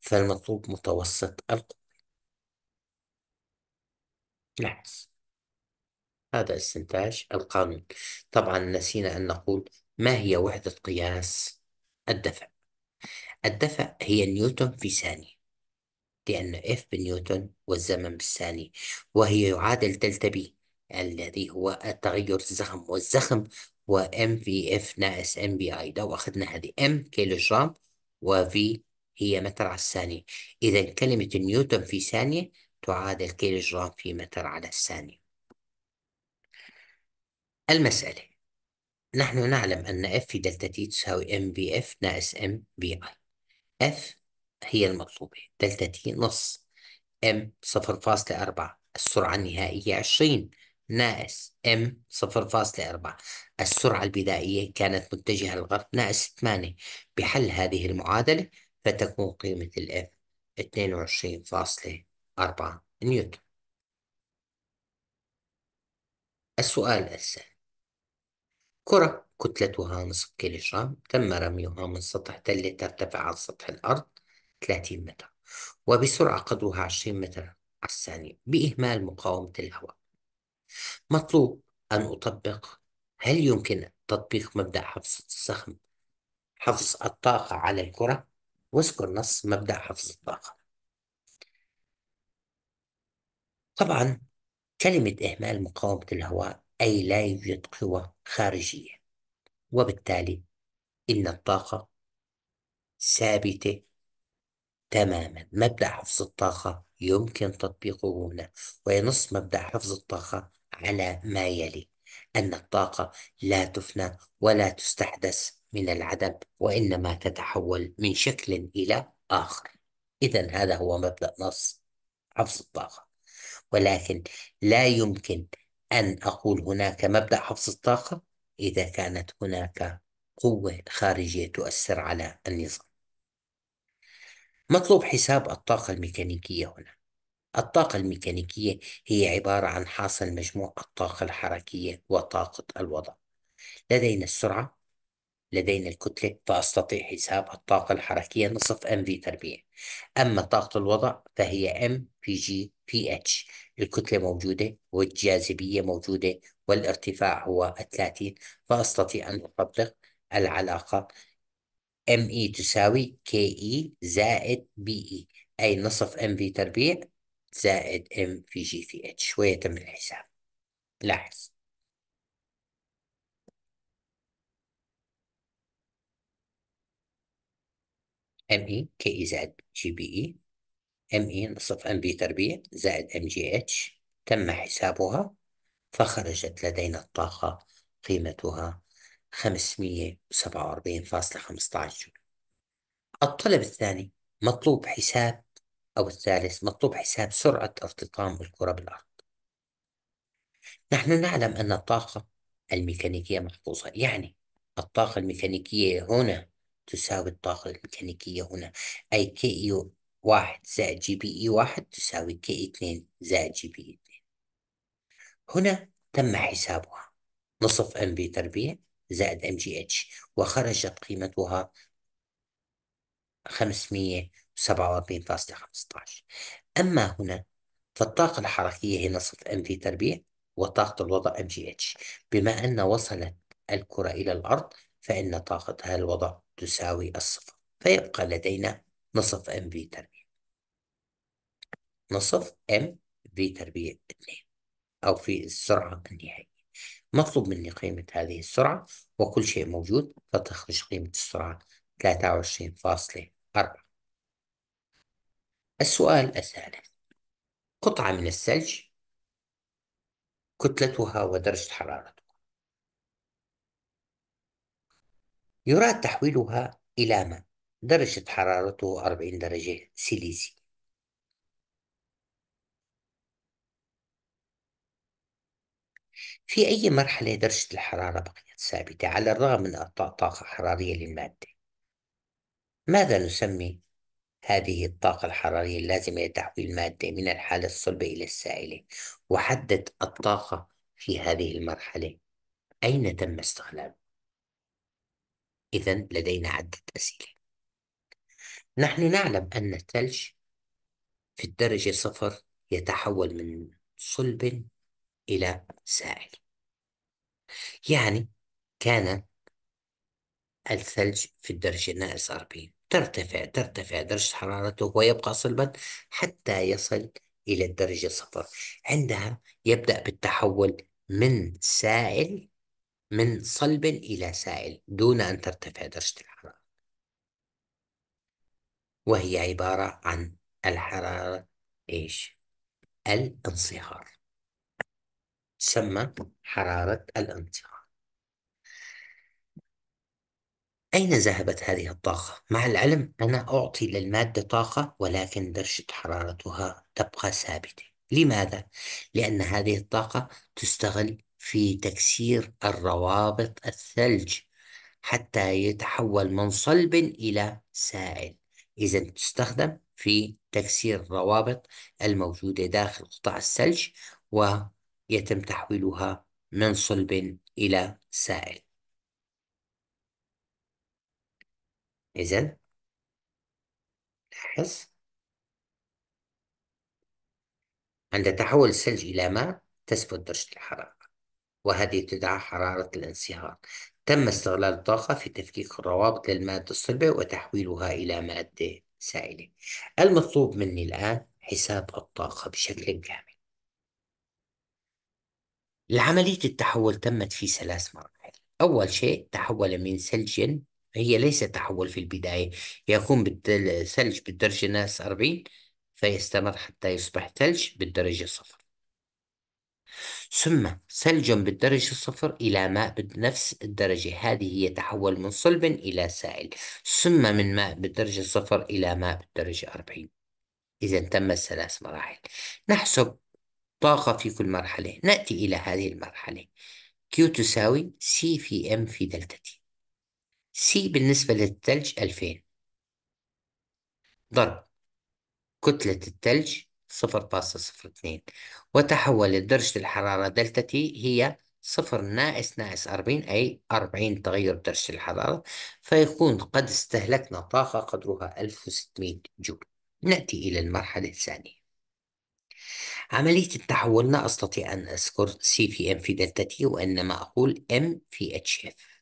فالمطلوب متوسط القوة لاحظ هذا استنتاج القانون طبعا نسينا أن نقول ما هي وحدة قياس الدفع الدفع هي نيوتن في ثانية لأن F بنيوتن والزمن بالثانية وهي يعادل دلتا بي الذي هو التغير الزخم والزخم و ام في اف ناقص ام بي اي لو اخذنا هذه ام كيلو جرام و في هي متر على الثانية إذا كلمة نيوتن في ثانية تعادل كيلو جرام في متر على الثانية المسألة نحن نعلم أن اف في دلتا تي تساوي ام بي اف ناقص ام بي اي اف هي المطلوبة دلتا تي نص ام 0.4 السرعة النهائية 20 ناقص ام 0.4 السرعة البدائية كانت متجهة للغرب ناقص 8 بحل هذه المعادلة فتكون قيمة الاف 22.4 نيوتن السؤال الثاني كرة كتلتها نصف كيلوغرام تم رميها من سطح تلة ترتفع عن سطح الأرض 30 متر وبسرعة قدرها 20 متر على الثانية بإهمال مقاومة الهواء مطلوب أن أطبق هل يمكن تطبيق مبدأ حفظ الزخم حفظ الطاقة على الكرة واذكر نص مبدأ حفظ الطاقة طبعا كلمة إهمال مقاومة الهواء أي لا يوجد قوى خارجية وبالتالي إن الطاقة ثابتة تماما مبدأ حفظ الطاقة يمكن تطبيقه هنا وينص مبدأ حفظ الطاقة على ما يلي أن الطاقة لا تفنى ولا تستحدث من العدم وإنما تتحول من شكل إلى آخر إذا هذا هو مبدأ نص حفظ الطاقة ولكن لا يمكن أن أقول هناك مبدأ حفظ الطاقة إذا كانت هناك قوة خارجية تؤثر على النظام مطلوب حساب الطاقة الميكانيكية هنا الطاقة الميكانيكية هي عبارة عن حاصل مجموع الطاقة الحركية وطاقة الوضع لدينا السرعة لدينا الكتلة فأستطيع حساب الطاقة الحركية نصف m في تربيع أما طاقة الوضع فهي m في g في h الكتلة موجودة والجاذبية موجودة والارتفاع هو 30 فأستطيع أن أطبق العلاقة ME تساوي KE زائد BE أي نصف في تربيع زائد ام في جي في اتش ويتم الحساب لاحظ ام اي كي اي زائد جي بي اي ام اي نصف ام بي تربيع زائد ام جي اتش تم حسابها فخرجت لدينا الطاقة قيمتها 547.15 جول الطلب الثاني مطلوب حساب أو الثالث مطلوب حساب سرعة ارتطام الكرة بالأرض نحن نعلم أن الطاقة الميكانيكية محفوظة يعني الطاقة الميكانيكية هنا تساوي الطاقة الميكانيكية هنا أي كي يو e واحد زائد جي بي إي واحد تساوي كي e اثنين زائد جي بي إي هنا تم حسابها نصف ام بي تربيع زائد ام جي اتش وخرجت قيمتها خمسمية 47.15 أما هنا فالطاقة الحركية هي نصف ام في تربيع وطاقة الوضع ام جي اتش بما أن وصلت الكرة إلى الأرض فإن طاقتها الوضع تساوي الصفر فيبقى لدينا نصف ام في تربيع نصف ام في تربيع 2 أو في السرعة النهائية مطلوب مني قيمة هذه السرعة وكل شيء موجود فتخرج قيمة السرعة 23.4 السؤال الثالث قطعة من الثلج كتلتها ودرجة حرارتها يراد تحويلها إلى ماء درجة حرارته 40 درجة سيليزي في أي مرحلة درجة الحرارة بقيت ثابتة على الرغم من إعطاء طاقة حرارية للمادة ماذا نسمي هذه الطاقة الحرارية اللازمة لتحويل المادة من الحالة الصلبة إلى السائلة وحدد الطاقة في هذه المرحلة أين تم استخلاله إذا لدينا عدة أسئلة نحن نعلم أن الثلج في الدرجة صفر يتحول من صلب إلى سائل يعني كان الثلج في الدرجة ناقص أربعين ترتفع ترتفع درجة حرارته ويبقى صلبا حتى يصل إلى الدرجة صفر عندها يبدأ بالتحول من سائل من صلب إلى سائل دون أن ترتفع درجة الحرارة وهي عبارة عن الحرارة إيش؟ الانصهار تسمى حرارة الانصهار أين ذهبت هذه الطاقة؟ مع العلم أنا أعطي للمادة طاقة ولكن درجة حرارتها تبقى ثابتة لماذا؟ لأن هذه الطاقة تستغل في تكسير الروابط الثلج حتى يتحول من صلب إلى سائل إذا تستخدم في تكسير الروابط الموجودة داخل قطع الثلج ويتم تحويلها من صلب إلى سائل إذا لاحظ عند تحول الثلج إلى ماء تثبت درجة الحرارة وهذه تدعى حرارة الانصهار تم استغلال الطاقة في تفكيك الروابط للمادة الصلبة وتحويلها إلى مادة سائلة المطلوب مني الآن حساب الطاقة بشكل كامل عملية التحول تمت في ثلاث مراحل أول شيء تحول من ثلج هي ليس تحول في البداية يكون الثلج بالدرجة ناس 40 فيستمر حتى يصبح ثلج بالدرجة صفر ثم ثلج بالدرجة صفر إلى ماء بنفس الدرجة هذه هي تحول من صلب إلى سائل ثم من ماء بالدرجة صفر إلى ماء بالدرجة 40 إذا تم الثلاث مراحل نحسب طاقة في كل مرحلة نأتي إلى هذه المرحلة Q تساوي C في M في دلتا سي بالنسبة للثلج 2000 ضرب كتلة الثلج 0.02 وتحولت درجة الحرارة دلتا تي هي صفر ناقص ناقص أربعين أي أربعين تغير درجة الحرارة فيكون قد استهلكنا طاقة قدرها ألف وستمية جول نأتي إلى المرحلة الثانية عملية التحول لا أستطيع أن أذكر سي في إم في دلتا تي وإنما أقول إم في اتش إف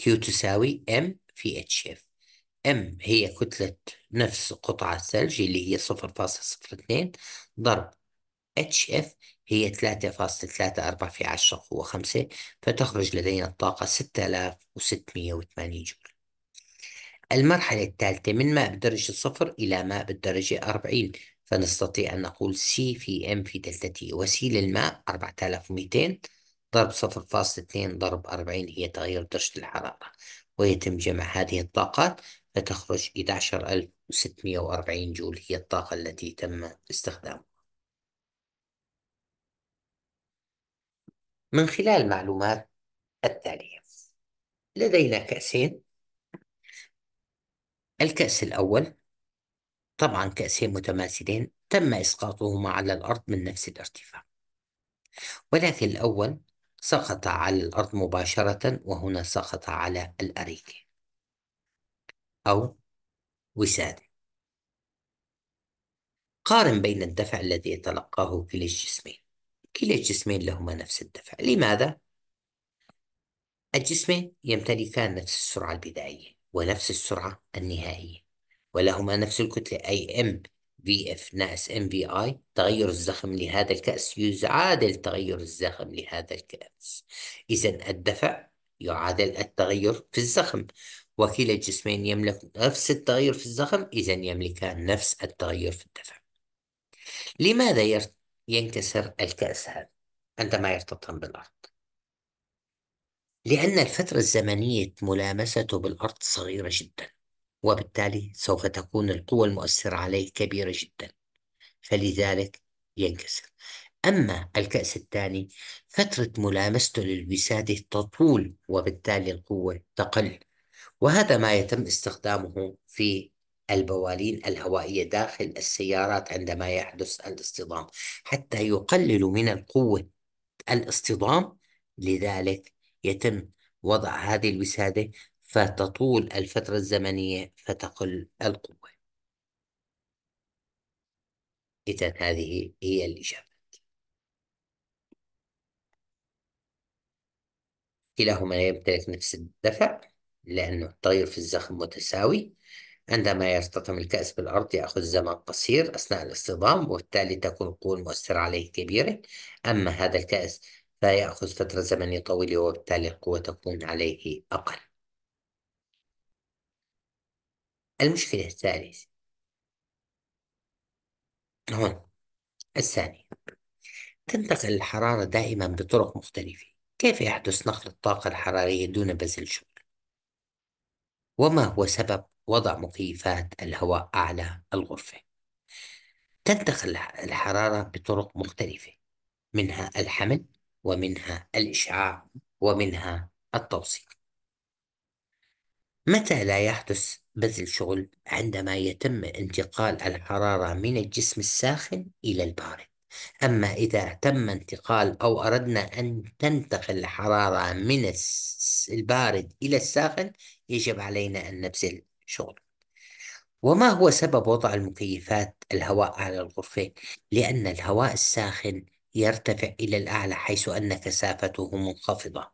Q تساوي M في HF M هي كتلة نفس قطعة الثلج اللي هي 0.02 ضرب HF هي 3.34 في 10 قوة 5 فتخرج لدينا الطاقة 6680 جول المرحلة الثالثة من ماء بالدرجة 0 إلى ماء بالدرجة 40 فنستطيع أن نقول C في M في دلتا T وسيل الماء 4200 ضرب 0.2 ضرب 40 هي تغير درجة الحرارة ويتم جمع هذه الطاقات فتخرج 11640 جول هي الطاقة التي تم استخدامها من خلال المعلومات التالية لدينا كأسين الكأس الأول طبعا كأسين متماثلين تم إسقاطهما على الأرض من نفس الارتفاع ولكن الأول سقط على الأرض مباشرة وهنا سقط على الأريكة أو وسادة قارن بين الدفع الذي يتلقاه كلا الجسمين كلا الجسمين لهما نفس الدفع لماذا؟ الجسمين يمتلكان نفس السرعة البدائية ونفس السرعة النهائية ولهما نفس الكتلة أي M في اف ناقص ام في اي تغير الزخم لهذا الكأس يعادل تغير الزخم لهذا الكأس إذا الدفع يعادل التغير في الزخم وكلا الجسمين يملك نفس التغير في الزخم إذا يملكان نفس التغير في الدفع لماذا ينكسر الكأس هذا عندما يرتطم بالأرض لأن الفترة الزمنية ملامسته بالأرض صغيرة جداً وبالتالي سوف تكون القوة المؤثرة عليه كبيرة جدا فلذلك ينكسر أما الكأس الثاني فترة ملامسته للوسادة تطول وبالتالي القوة تقل وهذا ما يتم استخدامه في البوالين الهوائية داخل السيارات عندما يحدث الاصطدام حتى يقلل من القوة الاصطدام لذلك يتم وضع هذه الوسادة فتطول الفترة الزمنية فتقل القوة إذا هذه هي الإجابة كلاهما يمتلك نفس الدفع لأنه الطير في الزخم متساوي عندما يرتطم الكأس بالأرض يأخذ زمن قصير أثناء الاصطدام وبالتالي تكون القوة المؤثرة عليه كبيرة أما هذا الكأس فيأخذ فترة زمنية طويلة وبالتالي القوة تكون عليه أقل المشكلة الثالثة هون الثانية تنتقل الحرارة دائما بطرق مختلفة كيف يحدث نقل الطاقة الحرارية دون بذل جهد؟ وما هو سبب وضع مكيفات الهواء أعلى الغرفة؟ تنتقل الحرارة بطرق مختلفة منها الحمل ومنها الإشعاع ومنها التوصيل متى لا يحدث بذل شغل عندما يتم انتقال الحرارة من الجسم الساخن إلى البارد أما إذا تم انتقال أو أردنا أن تنتقل الحرارة من البارد إلى الساخن يجب علينا أن نبذل شغل وما هو سبب وضع المكيفات الهواء على الغرفة؟ لأن الهواء الساخن يرتفع إلى الأعلى حيث أن كثافته منخفضة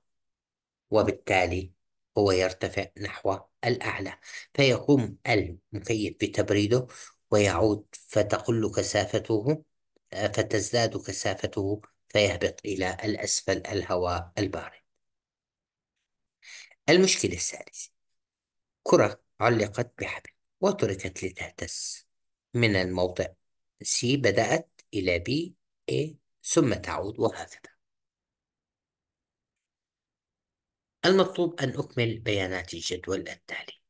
وبالتالي هو يرتفع نحو الأعلى فيقوم المكيف بتبريده ويعود فتقل كثافته آه، فتزداد كثافته فيهبط إلى الأسفل الهواء البارد المشكلة الثالثة كرة علقت بحبل وتركت لتهتز من الموضع سي بدأت إلى بي إيه ثم تعود وهكذا المطلوب أن أكمل بيانات الجدول التالي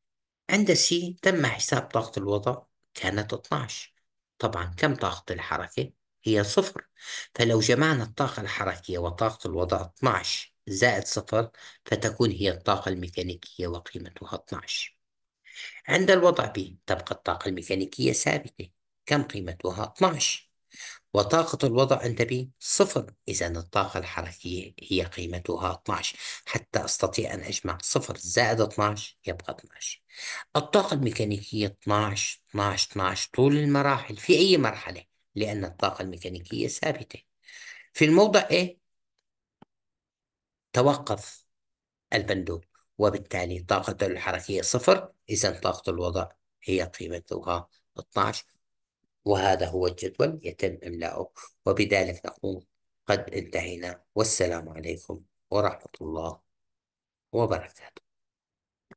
عند سي تم حساب طاقة الوضع كانت 12 طبعا كم طاقة الحركة؟ هي صفر فلو جمعنا الطاقة الحركية وطاقة الوضع 12 زائد صفر فتكون هي الطاقة الميكانيكية وقيمتها 12 عند الوضع ب تبقى الطاقة الميكانيكية ثابتة كم قيمتها 12 وطاقة الوضع عند بي صفر إذا الطاقة الحركية هي قيمتها 12 حتى أستطيع أن أجمع صفر زائد 12 يبقى 12 الطاقة الميكانيكية 12 12 12 طول المراحل في أي مرحلة لأن الطاقة الميكانيكية ثابتة في الموضع A توقف البندول وبالتالي طاقته الحركية صفر إذا طاقة الوضع هي قيمتها 12 وهذا هو الجدول يتم إملاؤه وبذلك نكون قد انتهينا والسلام عليكم ورحمة الله وبركاته